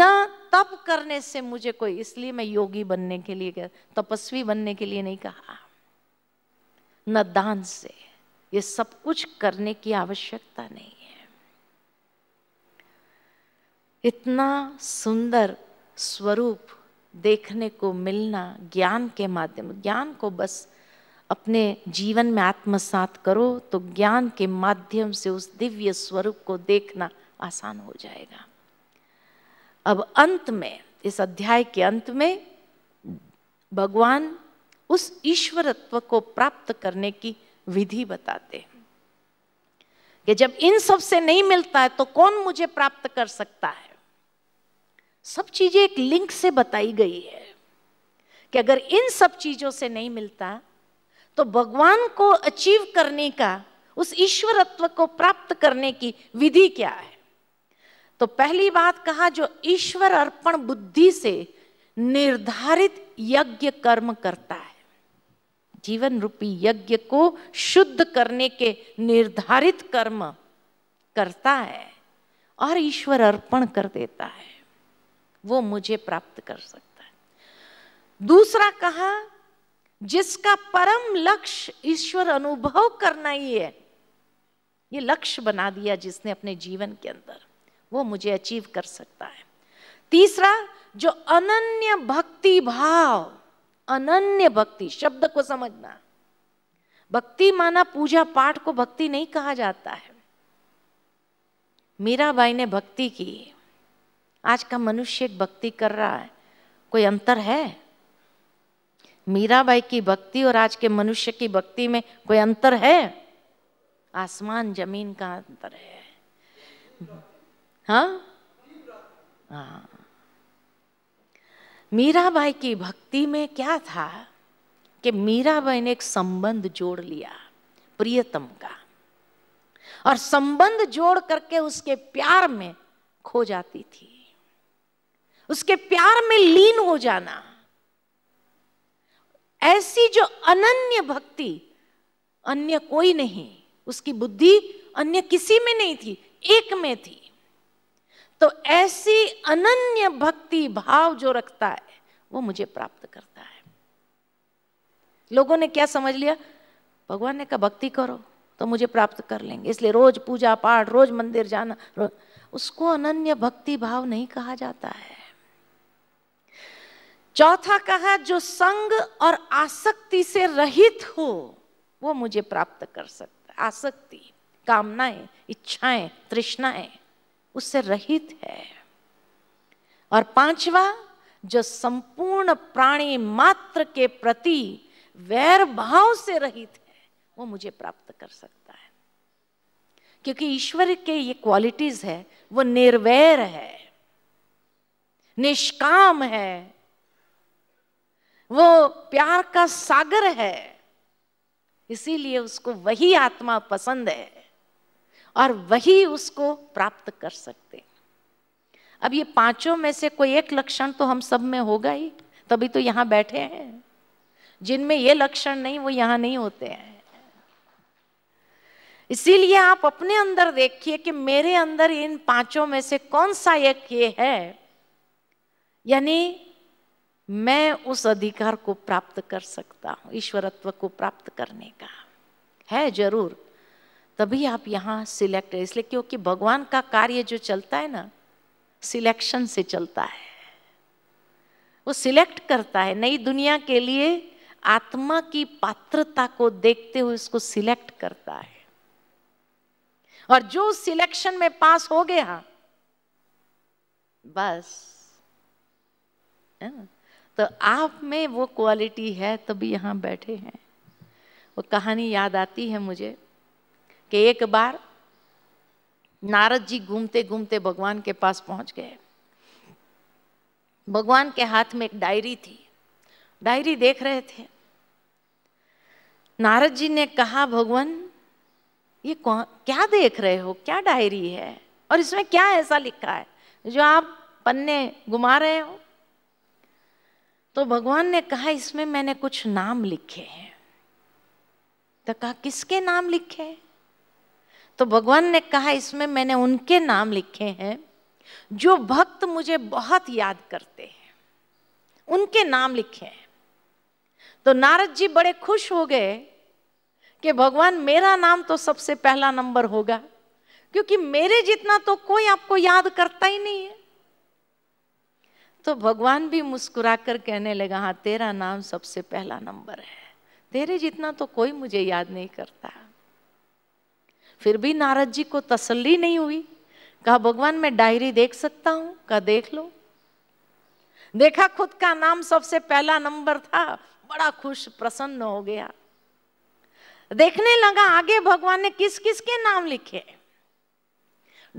तप करने से मुझे कोई इसलिए मैं योगी बनने के लिए तपस्वी बनने के लिए नहीं कहा न दान से ये सब कुछ करने की आवश्यकता नहीं है इतना सुंदर स्वरूप देखने को मिलना ज्ञान के माध्यम ज्ञान को बस अपने जीवन में आत्मसात करो तो ज्ञान के माध्यम से उस दिव्य स्वरूप को देखना आसान हो जाएगा अब अंत में इस अध्याय के अंत में भगवान उस ईश्वरत्व को प्राप्त करने की विधि बताते कि जब इन सब से नहीं मिलता है तो कौन मुझे प्राप्त कर सकता है सब चीजें एक लिंक से बताई गई है कि अगर इन सब चीजों से नहीं मिलता तो भगवान को अचीव करने का उस ईश्वरत्व को प्राप्त करने की विधि क्या है तो पहली बात कहा जो ईश्वर अर्पण बुद्धि से निर्धारित यज्ञ कर्म करता है जीवन रूपी यज्ञ को शुद्ध करने के निर्धारित कर्म करता है और ईश्वर अर्पण कर देता है वो मुझे प्राप्त कर सकता है दूसरा कहा जिसका परम लक्ष्य ईश्वर अनुभव करना ही है ये लक्ष्य बना दिया जिसने अपने जीवन के अंदर वो मुझे अचीव कर सकता है तीसरा जो अनन्य भक्ति भाव अनन्य भक्ति शब्द को समझना भक्ति माना पूजा पाठ को भक्ति नहीं कहा जाता है मीरा बाई ने भक्ति की आज का मनुष्य भक्ति कर रहा है कोई अंतर है मीराबाई की भक्ति और आज के मनुष्य की भक्ति में कोई अंतर है आसमान जमीन का अंतर है हाँ? हाँ मीराबाई की भक्ति में क्या था कि मीराबाई ने एक संबंध जोड़ लिया प्रियतम का और संबंध जोड़ करके उसके प्यार में खो जाती थी उसके प्यार में लीन हो जाना ऐसी जो अनन्य भक्ति अन्य कोई नहीं उसकी बुद्धि अन्य किसी में नहीं थी एक में थी तो ऐसी अनन्य भक्ति भाव जो रखता है वो मुझे प्राप्त करता है लोगों ने क्या समझ लिया भगवान ने कहा भक्ति करो तो मुझे प्राप्त कर लेंगे इसलिए रोज पूजा पाठ रोज मंदिर जाना रोज उसको अनन्य भक्ति भाव नहीं कहा जाता है चौथा कहा जो संग और आसक्ति से रहित हो वो मुझे प्राप्त कर सकता है आसक्ति कामनाएं इच्छाएं तृष्णाएं उससे रहित है और पांचवा जो संपूर्ण प्राणी मात्र के प्रति वैर भाव से रहित है वो मुझे प्राप्त कर सकता है क्योंकि ईश्वर के ये क्वालिटीज है वो निर्वैर है निष्काम है वो प्यार का सागर है इसीलिए उसको वही आत्मा पसंद है और वही उसको प्राप्त कर सकते अब ये पांचों में से कोई एक लक्षण तो हम सब में होगा ही तभी तो यहां बैठे हैं जिनमें ये लक्षण नहीं वो यहां नहीं होते हैं इसीलिए आप अपने अंदर देखिए कि मेरे अंदर इन पांचों में से कौन सा एक ये है यानी मैं उस अधिकार को प्राप्त कर सकता हूँ ईश्वरत्व को प्राप्त करने का है जरूर तभी आप यहाँ सिलेक्ट है इसलिए क्योंकि भगवान का कार्य जो चलता है ना सिलेक्शन से चलता है वो सिलेक्ट करता है नई दुनिया के लिए आत्मा की पात्रता को देखते हुए उसको सिलेक्ट करता है और जो सिलेक्शन में पास हो गया बस है ना तो आप में वो क्वालिटी है तभी यहाँ बैठे हैं वो कहानी याद आती है मुझे कि एक बार नारद जी घूमते घूमते भगवान के पास पहुंच गए भगवान के हाथ में एक डायरी थी डायरी देख रहे थे नारद जी ने कहा भगवान ये कौन क्या देख रहे हो क्या डायरी है और इसमें क्या ऐसा लिखा है जो आप पन्ने घुमा रहे हो तो भगवान ने कहा इसमें मैंने कुछ नाम लिखे हैं तो कहा किसके नाम लिखे हैं तो भगवान ने कहा इसमें मैंने उनके नाम लिखे हैं जो भक्त मुझे बहुत याद करते हैं उनके नाम लिखे हैं तो नारद जी बड़े खुश हो गए कि भगवान मेरा नाम तो सबसे पहला नंबर होगा क्योंकि मेरे जितना तो कोई आपको याद करता ही नहीं है तो भगवान भी मुस्कुरा कर कहने लगा हाँ तेरा नाम सबसे पहला नंबर है तेरे जितना तो कोई मुझे याद नहीं करता फिर भी नारद जी को तसल्ली नहीं हुई कहा भगवान मैं डायरी देख सकता हूं कहा देख लो देखा खुद का नाम सबसे पहला नंबर था बड़ा खुश प्रसन्न हो गया देखने लगा आगे भगवान ने किस किस के नाम लिखे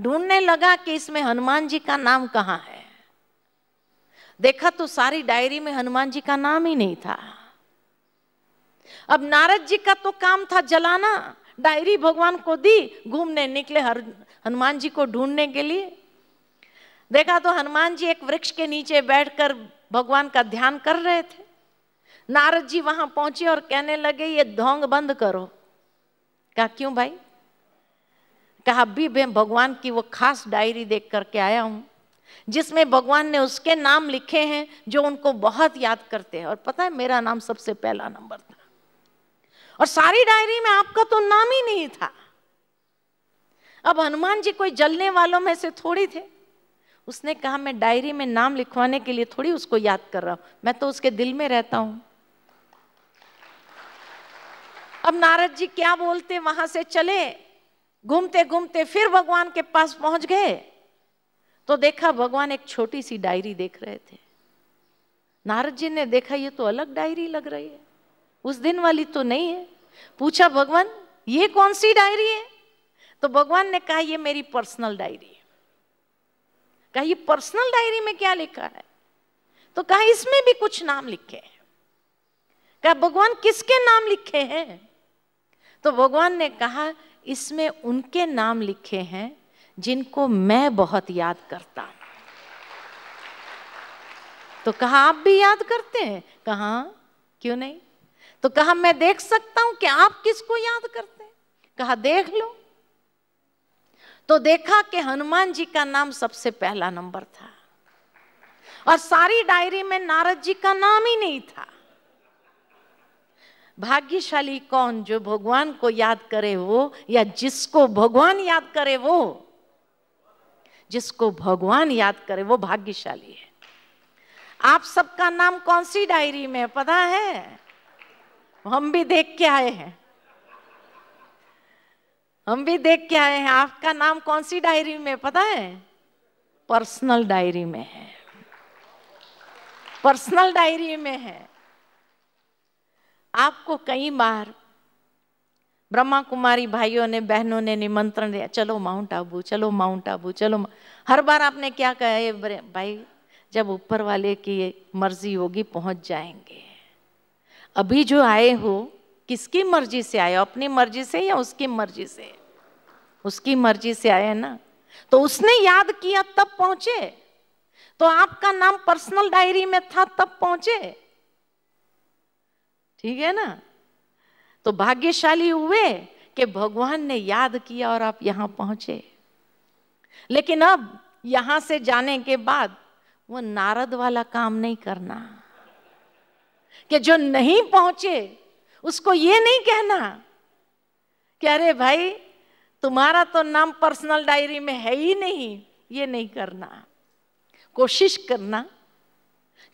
ढूंढने लगा कि इसमें हनुमान जी का नाम कहाँ है देखा तो सारी डायरी में हनुमान जी का नाम ही नहीं था अब नारद जी का तो काम था जलाना डायरी भगवान को दी घूमने निकले हर हनुमान जी को ढूंढने के लिए देखा तो हनुमान जी एक वृक्ष के नीचे बैठकर भगवान का ध्यान कर रहे थे नारद जी वहां पहुंचे और कहने लगे ये ढोंग बंद करो कहा क्यों भाई कहा अभी भगवान की वो खास डायरी देख करके आया हूं जिसमें भगवान ने उसके नाम लिखे हैं जो उनको बहुत याद करते हैं और पता है मेरा नाम सबसे पहला नंबर था और सारी डायरी में आपका तो नाम ही नहीं था अब हनुमान जी कोई जलने वालों में से थोड़ी थे उसने कहा मैं डायरी में नाम लिखवाने के लिए थोड़ी उसको याद कर रहा हूं मैं तो उसके दिल में रहता हूं अब नारद जी क्या बोलते वहां से चले घूमते घूमते फिर भगवान के पास पहुंच गए तो देखा भगवान एक छोटी सी डायरी देख रहे थे नारद जी ने देखा ये तो अलग डायरी लग रही है उस दिन वाली तो नहीं है पूछा भगवान ये कौन सी डायरी है तो भगवान ने कहा ये मेरी पर्सनल डायरी है कहा ये पर्सनल डायरी में क्या लिखा है तो कहा इसमें भी कुछ नाम लिखे हैं कहा भगवान किसके नाम लिखे हैं तो भगवान ने कहा इसमें उनके नाम लिखे हैं जिनको मैं बहुत याद करता हूं तो कहा आप भी याद करते हैं कहा क्यों नहीं तो कहा मैं देख सकता हूं कि आप किसको याद करते हैं कहा देख लो तो देखा कि हनुमान जी का नाम सबसे पहला नंबर था और सारी डायरी में नारद जी का नाम ही नहीं था भाग्यशाली कौन जो भगवान को याद करे वो या जिसको भगवान याद करे वो जिसको भगवान याद करे वो भाग्यशाली है आप सबका नाम कौन सी डायरी में पता है हम भी देख के आए हैं हम भी देख के आए हैं आपका नाम कौन सी डायरी में पता है पर्सनल डायरी में है पर्सनल डायरी में है आपको कई बार ब्रह्मा कुमारी भाइयों ने बहनों ने निमंत्रण दिया चलो माउंट आबू चलो माउंट आबू चलो हर बार आपने क्या कहा ये भाई जब ऊपर वाले की मर्जी होगी पहुंच जाएंगे अभी जो आए हो किसकी मर्जी से आए अपनी मर्जी से या उसकी मर्जी से उसकी मर्जी से आए ना तो उसने याद किया तब पहुंचे तो आपका नाम पर्सनल डायरी में था तब पहुंचे ठीक है ना तो भाग्यशाली हुए कि भगवान ने याद किया और आप यहां पहुंचे लेकिन अब यहां से जाने के बाद वो नारद वाला काम नहीं करना कि जो नहीं पहुंचे उसको ये नहीं कहना कि अरे भाई तुम्हारा तो नाम पर्सनल डायरी में है ही नहीं ये नहीं करना कोशिश करना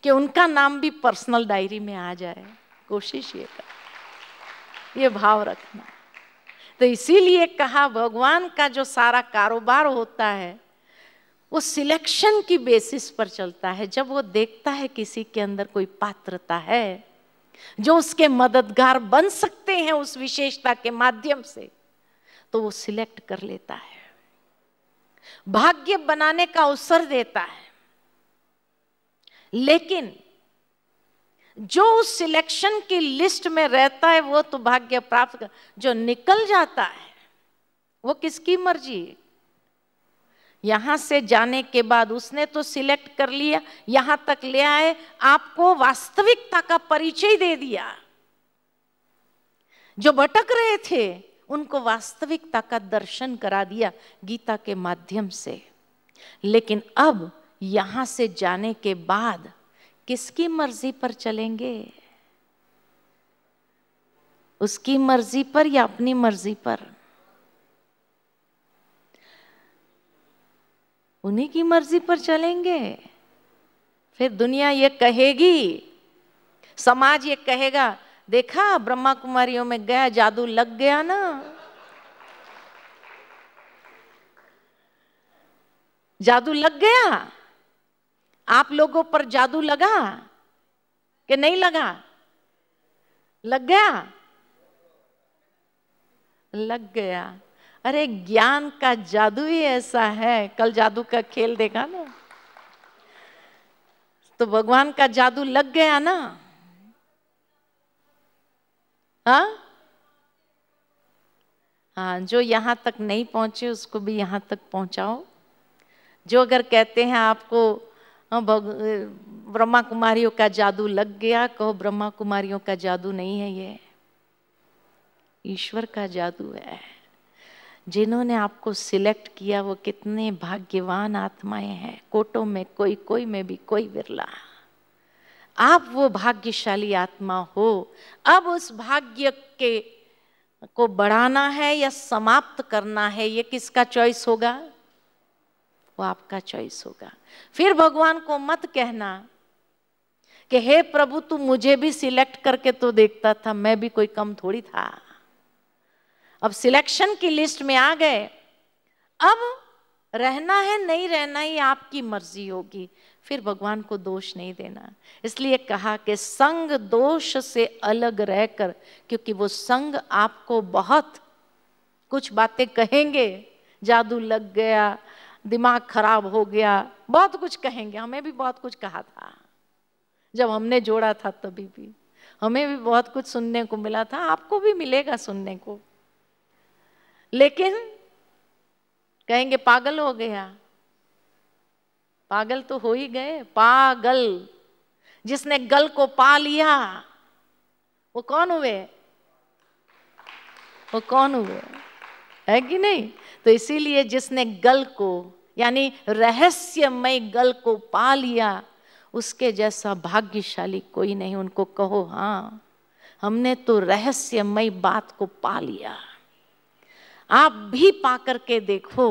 कि उनका नाम भी पर्सनल डायरी में आ जाए कोशिश ये करना ये भाव रखना तो इसीलिए कहा भगवान का जो सारा कारोबार होता है वो सिलेक्शन की बेसिस पर चलता है जब वो देखता है किसी के अंदर कोई पात्रता है जो उसके मददगार बन सकते हैं उस विशेषता के माध्यम से तो वो सिलेक्ट कर लेता है भाग्य बनाने का अवसर देता है लेकिन जो उस सिलेक्शन की लिस्ट में रहता है वो तो भाग्य प्राप्त कर, जो निकल जाता है वो किसकी मर्जी है यहां से जाने के बाद उसने तो सिलेक्ट कर लिया यहां तक ले आए आपको वास्तविकता का परिचय दे दिया जो भटक रहे थे उनको वास्तविकता का दर्शन करा दिया गीता के माध्यम से लेकिन अब यहां से जाने के बाद किसकी मर्जी पर चलेंगे उसकी मर्जी पर या अपनी मर्जी पर उन्हीं की मर्जी पर चलेंगे फिर दुनिया ये कहेगी समाज ये कहेगा देखा ब्रह्मा कुमारियों में गया जादू लग गया ना जादू लग गया आप लोगों पर जादू लगा कि नहीं लगा लग गया लग गया अरे ज्ञान का जादू ही ऐसा है कल जादू का खेल देखा ना तो भगवान का जादू लग गया ना हाँ हाँ जो यहां तक नहीं पहुंचे उसको भी यहां तक पहुंचाओ जो अगर कहते हैं आपको हाँ, ब्रह्मा कुमारियों का जादू लग गया कहो ब्रह्मा कुमारियों का जादू नहीं है ये ईश्वर का जादू है जिन्होंने आपको सिलेक्ट किया वो कितने भाग्यवान आत्माएं हैं कोटों में कोई कोई में भी कोई बिरला आप वो भाग्यशाली आत्मा हो अब उस भाग्य के को बढ़ाना है या समाप्त करना है ये किसका चॉइस होगा वो आपका चॉइस होगा फिर भगवान को मत कहना कि हे प्रभु तू मुझे भी सिलेक्ट करके तो देखता था मैं भी कोई कम थोड़ी था अब सिलेक्शन की लिस्ट में आ गए अब रहना है नहीं रहना ही आपकी मर्जी होगी फिर भगवान को दोष नहीं देना इसलिए कहा कि संग दोष से अलग रहकर क्योंकि वो संग आपको बहुत कुछ बातें कहेंगे जादू लग गया दिमाग खराब हो गया बहुत कुछ कहेंगे हमें भी बहुत कुछ कहा था जब हमने जोड़ा था तभी भी हमें भी बहुत कुछ सुनने को मिला था आपको भी मिलेगा सुनने को लेकिन कहेंगे पागल हो गया पागल तो हो ही गए पागल जिसने गल को पा लिया वो कौन हुए वो कौन हुए है कि नहीं तो इसीलिए जिसने गल को यानी रहस्यमय गल को पा लिया उसके जैसा भाग्यशाली कोई नहीं उनको कहो हाँ हमने तो रहस्यमय बात को पा लिया आप भी पा करके देखो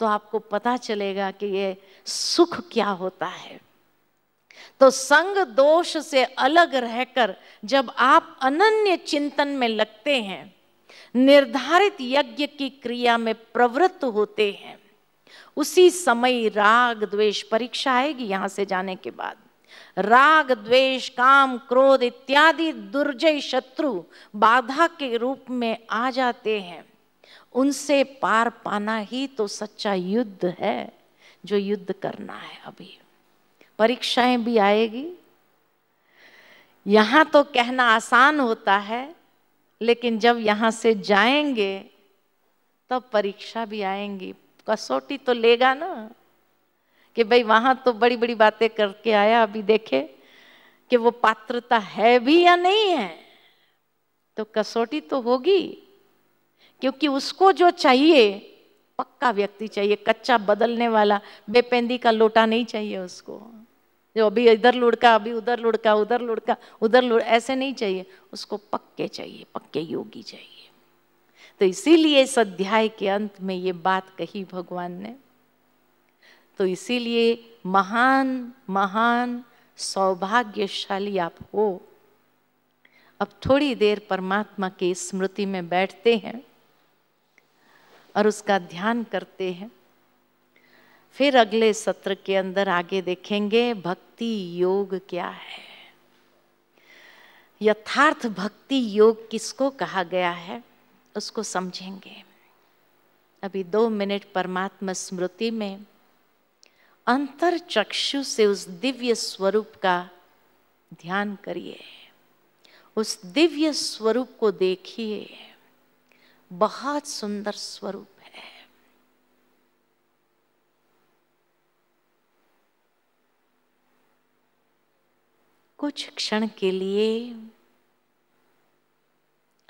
तो आपको पता चलेगा कि ये सुख क्या होता है तो संग दोष से अलग रहकर जब आप अनन्य चिंतन में लगते हैं निर्धारित यज्ञ की क्रिया में प्रवृत्त होते हैं उसी समय राग द्वेष परीक्षा आएगी यहां से जाने के बाद राग द्वेष काम क्रोध इत्यादि दुर्जय शत्रु बाधा के रूप में आ जाते हैं उनसे पार पाना ही तो सच्चा युद्ध है जो युद्ध करना है अभी परीक्षाएं भी आएगी यहां तो कहना आसान होता है लेकिन जब यहाँ से जाएंगे तब तो परीक्षा भी आएंगी कसौटी तो लेगा ना कि भाई वहाँ तो बड़ी बड़ी बातें करके आया अभी देखे कि वो पात्रता है भी या नहीं है तो कसौटी तो होगी क्योंकि उसको जो चाहिए पक्का व्यक्ति चाहिए कच्चा बदलने वाला बेपेंदी का लोटा नहीं चाहिए उसको जो अभी इधर लुढ़का अभी उधर लुढ़का उधर लुढ़का उधर लुढ़ ऐसे नहीं चाहिए उसको पक्के चाहिए पक्के योगी चाहिए तो इसीलिए इस अध्याय के अंत में ये बात कही भगवान ने तो इसीलिए महान महान सौभाग्यशाली आप हो अब थोड़ी देर परमात्मा की स्मृति में बैठते हैं और उसका ध्यान करते हैं फिर अगले सत्र के अंदर आगे देखेंगे भक्ति योग क्या है यथार्थ भक्ति योग किसको कहा गया है उसको समझेंगे अभी दो मिनट परमात्मा स्मृति में अंतर चक्षु से उस दिव्य स्वरूप का ध्यान करिए उस दिव्य स्वरूप को देखिए बहुत सुंदर स्वरूप कुछ क्षण के लिए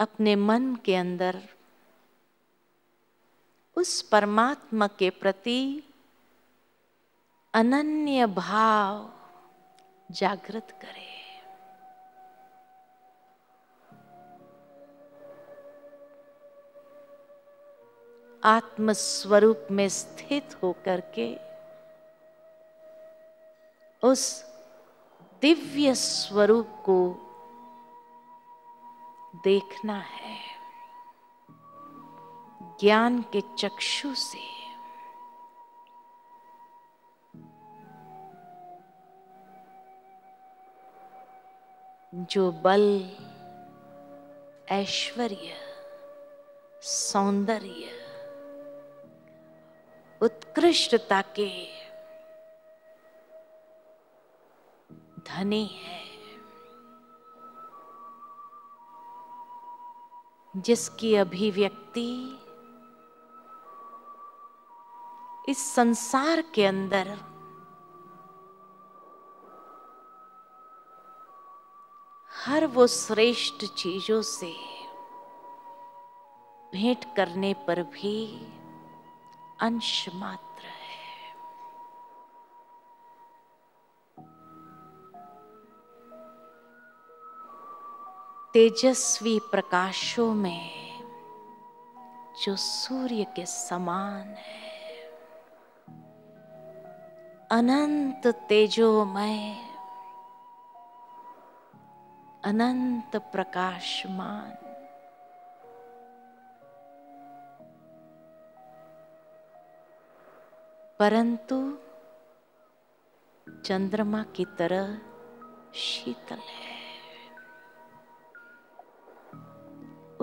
अपने मन के अंदर उस परमात्मा के प्रति अनन्य भाव जागृत करें आत्मस्वरूप में स्थित होकर के उस दिव्य स्वरूप को देखना है ज्ञान के चक्षु से जो बल ऐश्वर्य सौंदर्य उत्कृष्टता के धनी है जिसकी अभिव्यक्ति इस संसार के अंदर हर वो श्रेष्ठ चीजों से भेंट करने पर भी अंश मात्र तेजस्वी प्रकाशों में जो सूर्य के समान है अनंत तेजोमय अनंत प्रकाशमान परंतु चंद्रमा की तरह शीतल है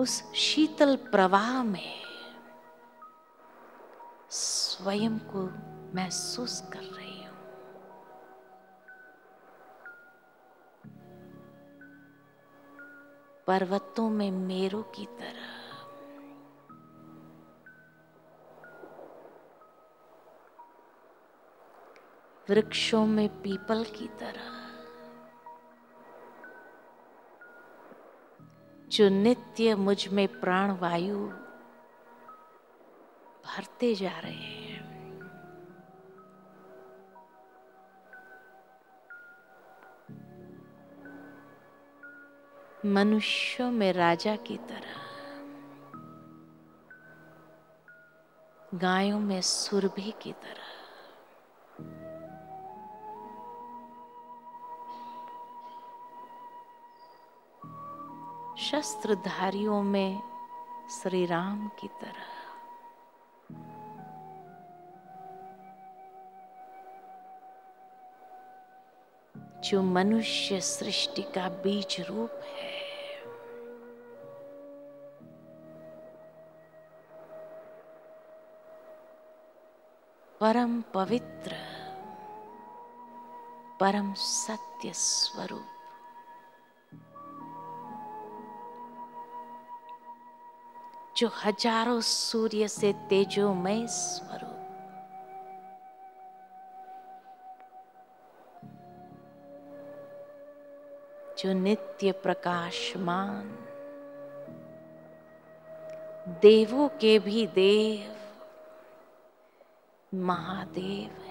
उस शीतल प्रवाह में स्वयं को महसूस कर रही हूं पर्वतों में मेरों की तरह वृक्षों में पीपल की तरह जो नित्य मुझ में प्राण वायु भरते जा रहे हैं मनुष्यों में राजा की तरह गायों में सुरभि की तरह शस्त्रधारियों में श्री राम की तरह जो मनुष्य सृष्टि का बीज रूप है परम पवित्र परम सत्य स्वरूप जो हजारों सूर्य से तेजोमय स्वरूप जो नित्य प्रकाशमान देवों के भी देव महादेव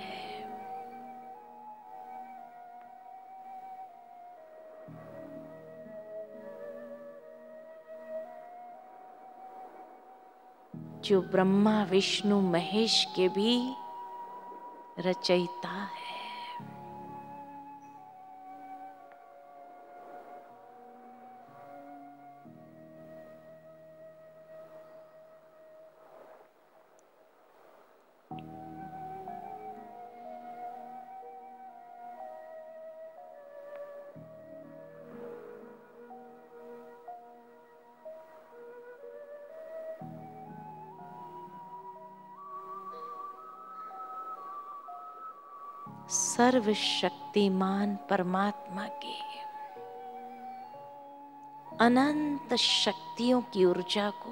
जो ब्रह्मा विष्णु महेश के भी रचयिता है सर्वशक्तिमान परमात्मा के अनंत शक्तियों की ऊर्जा को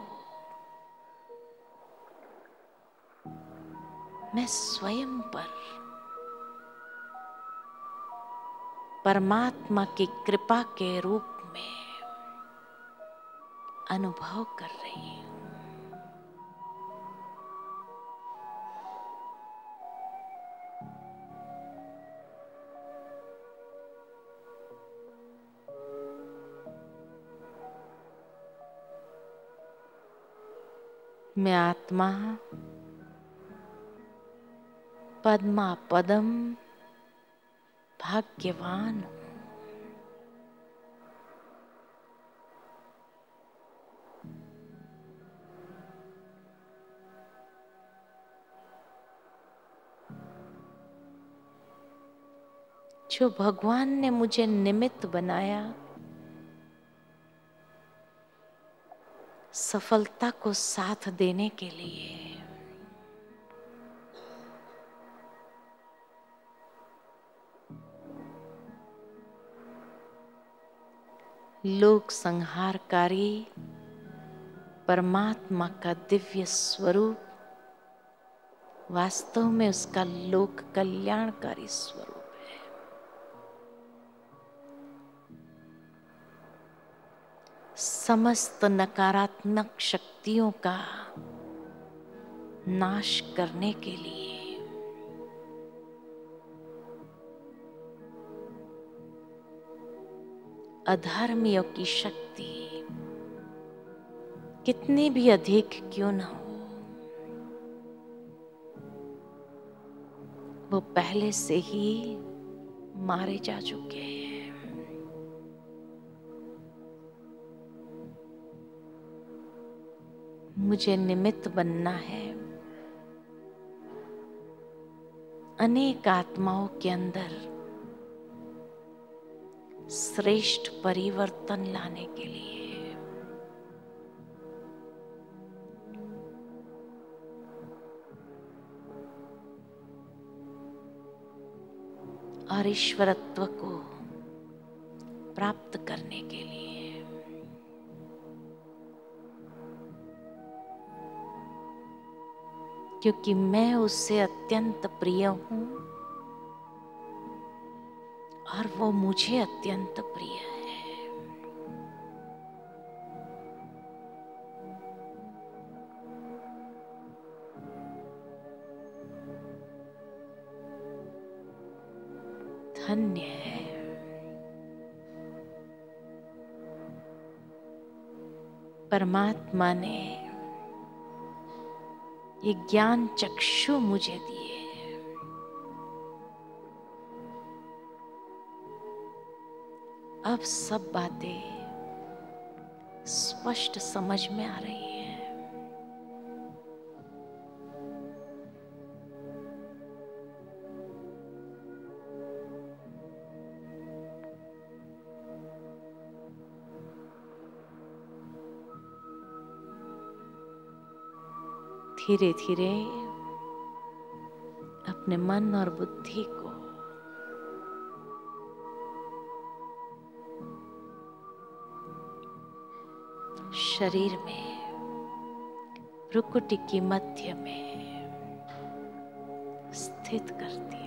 मैं स्वयं पर परमात्मा की कृपा के रूप में अनुभव कर रही हूं मैं आत्मा पद्मा पदम भाग्यवान हूं जो भगवान ने मुझे निमित्त बनाया सफलता को साथ देने के लिए लोक संहारकारी परमात्मा का दिव्य स्वरूप वास्तव में उसका लोक कल्याणकारी स्वरूप समस्त नकारात्मक शक्तियों का नाश करने के लिए अधर्मियों की शक्ति कितनी भी अधिक क्यों ना हो वो पहले से ही मारे जा चुके हैं मुझे निमित्त बनना है अनेक आत्माओं के अंदर श्रेष्ठ परिवर्तन लाने के लिए और ईश्वरत्व को प्राप्त करने के लिए क्योंकि मैं उससे अत्यंत प्रिय हूं और वो मुझे अत्यंत प्रिय है धन्य है परमात्मा ने ये ज्ञान चक्षु मुझे दिए अब सब बातें स्पष्ट समझ में आ रही है धीरे धीरे अपने मन और बुद्धि को शरीर में रुकुटी की मध्य में स्थित करती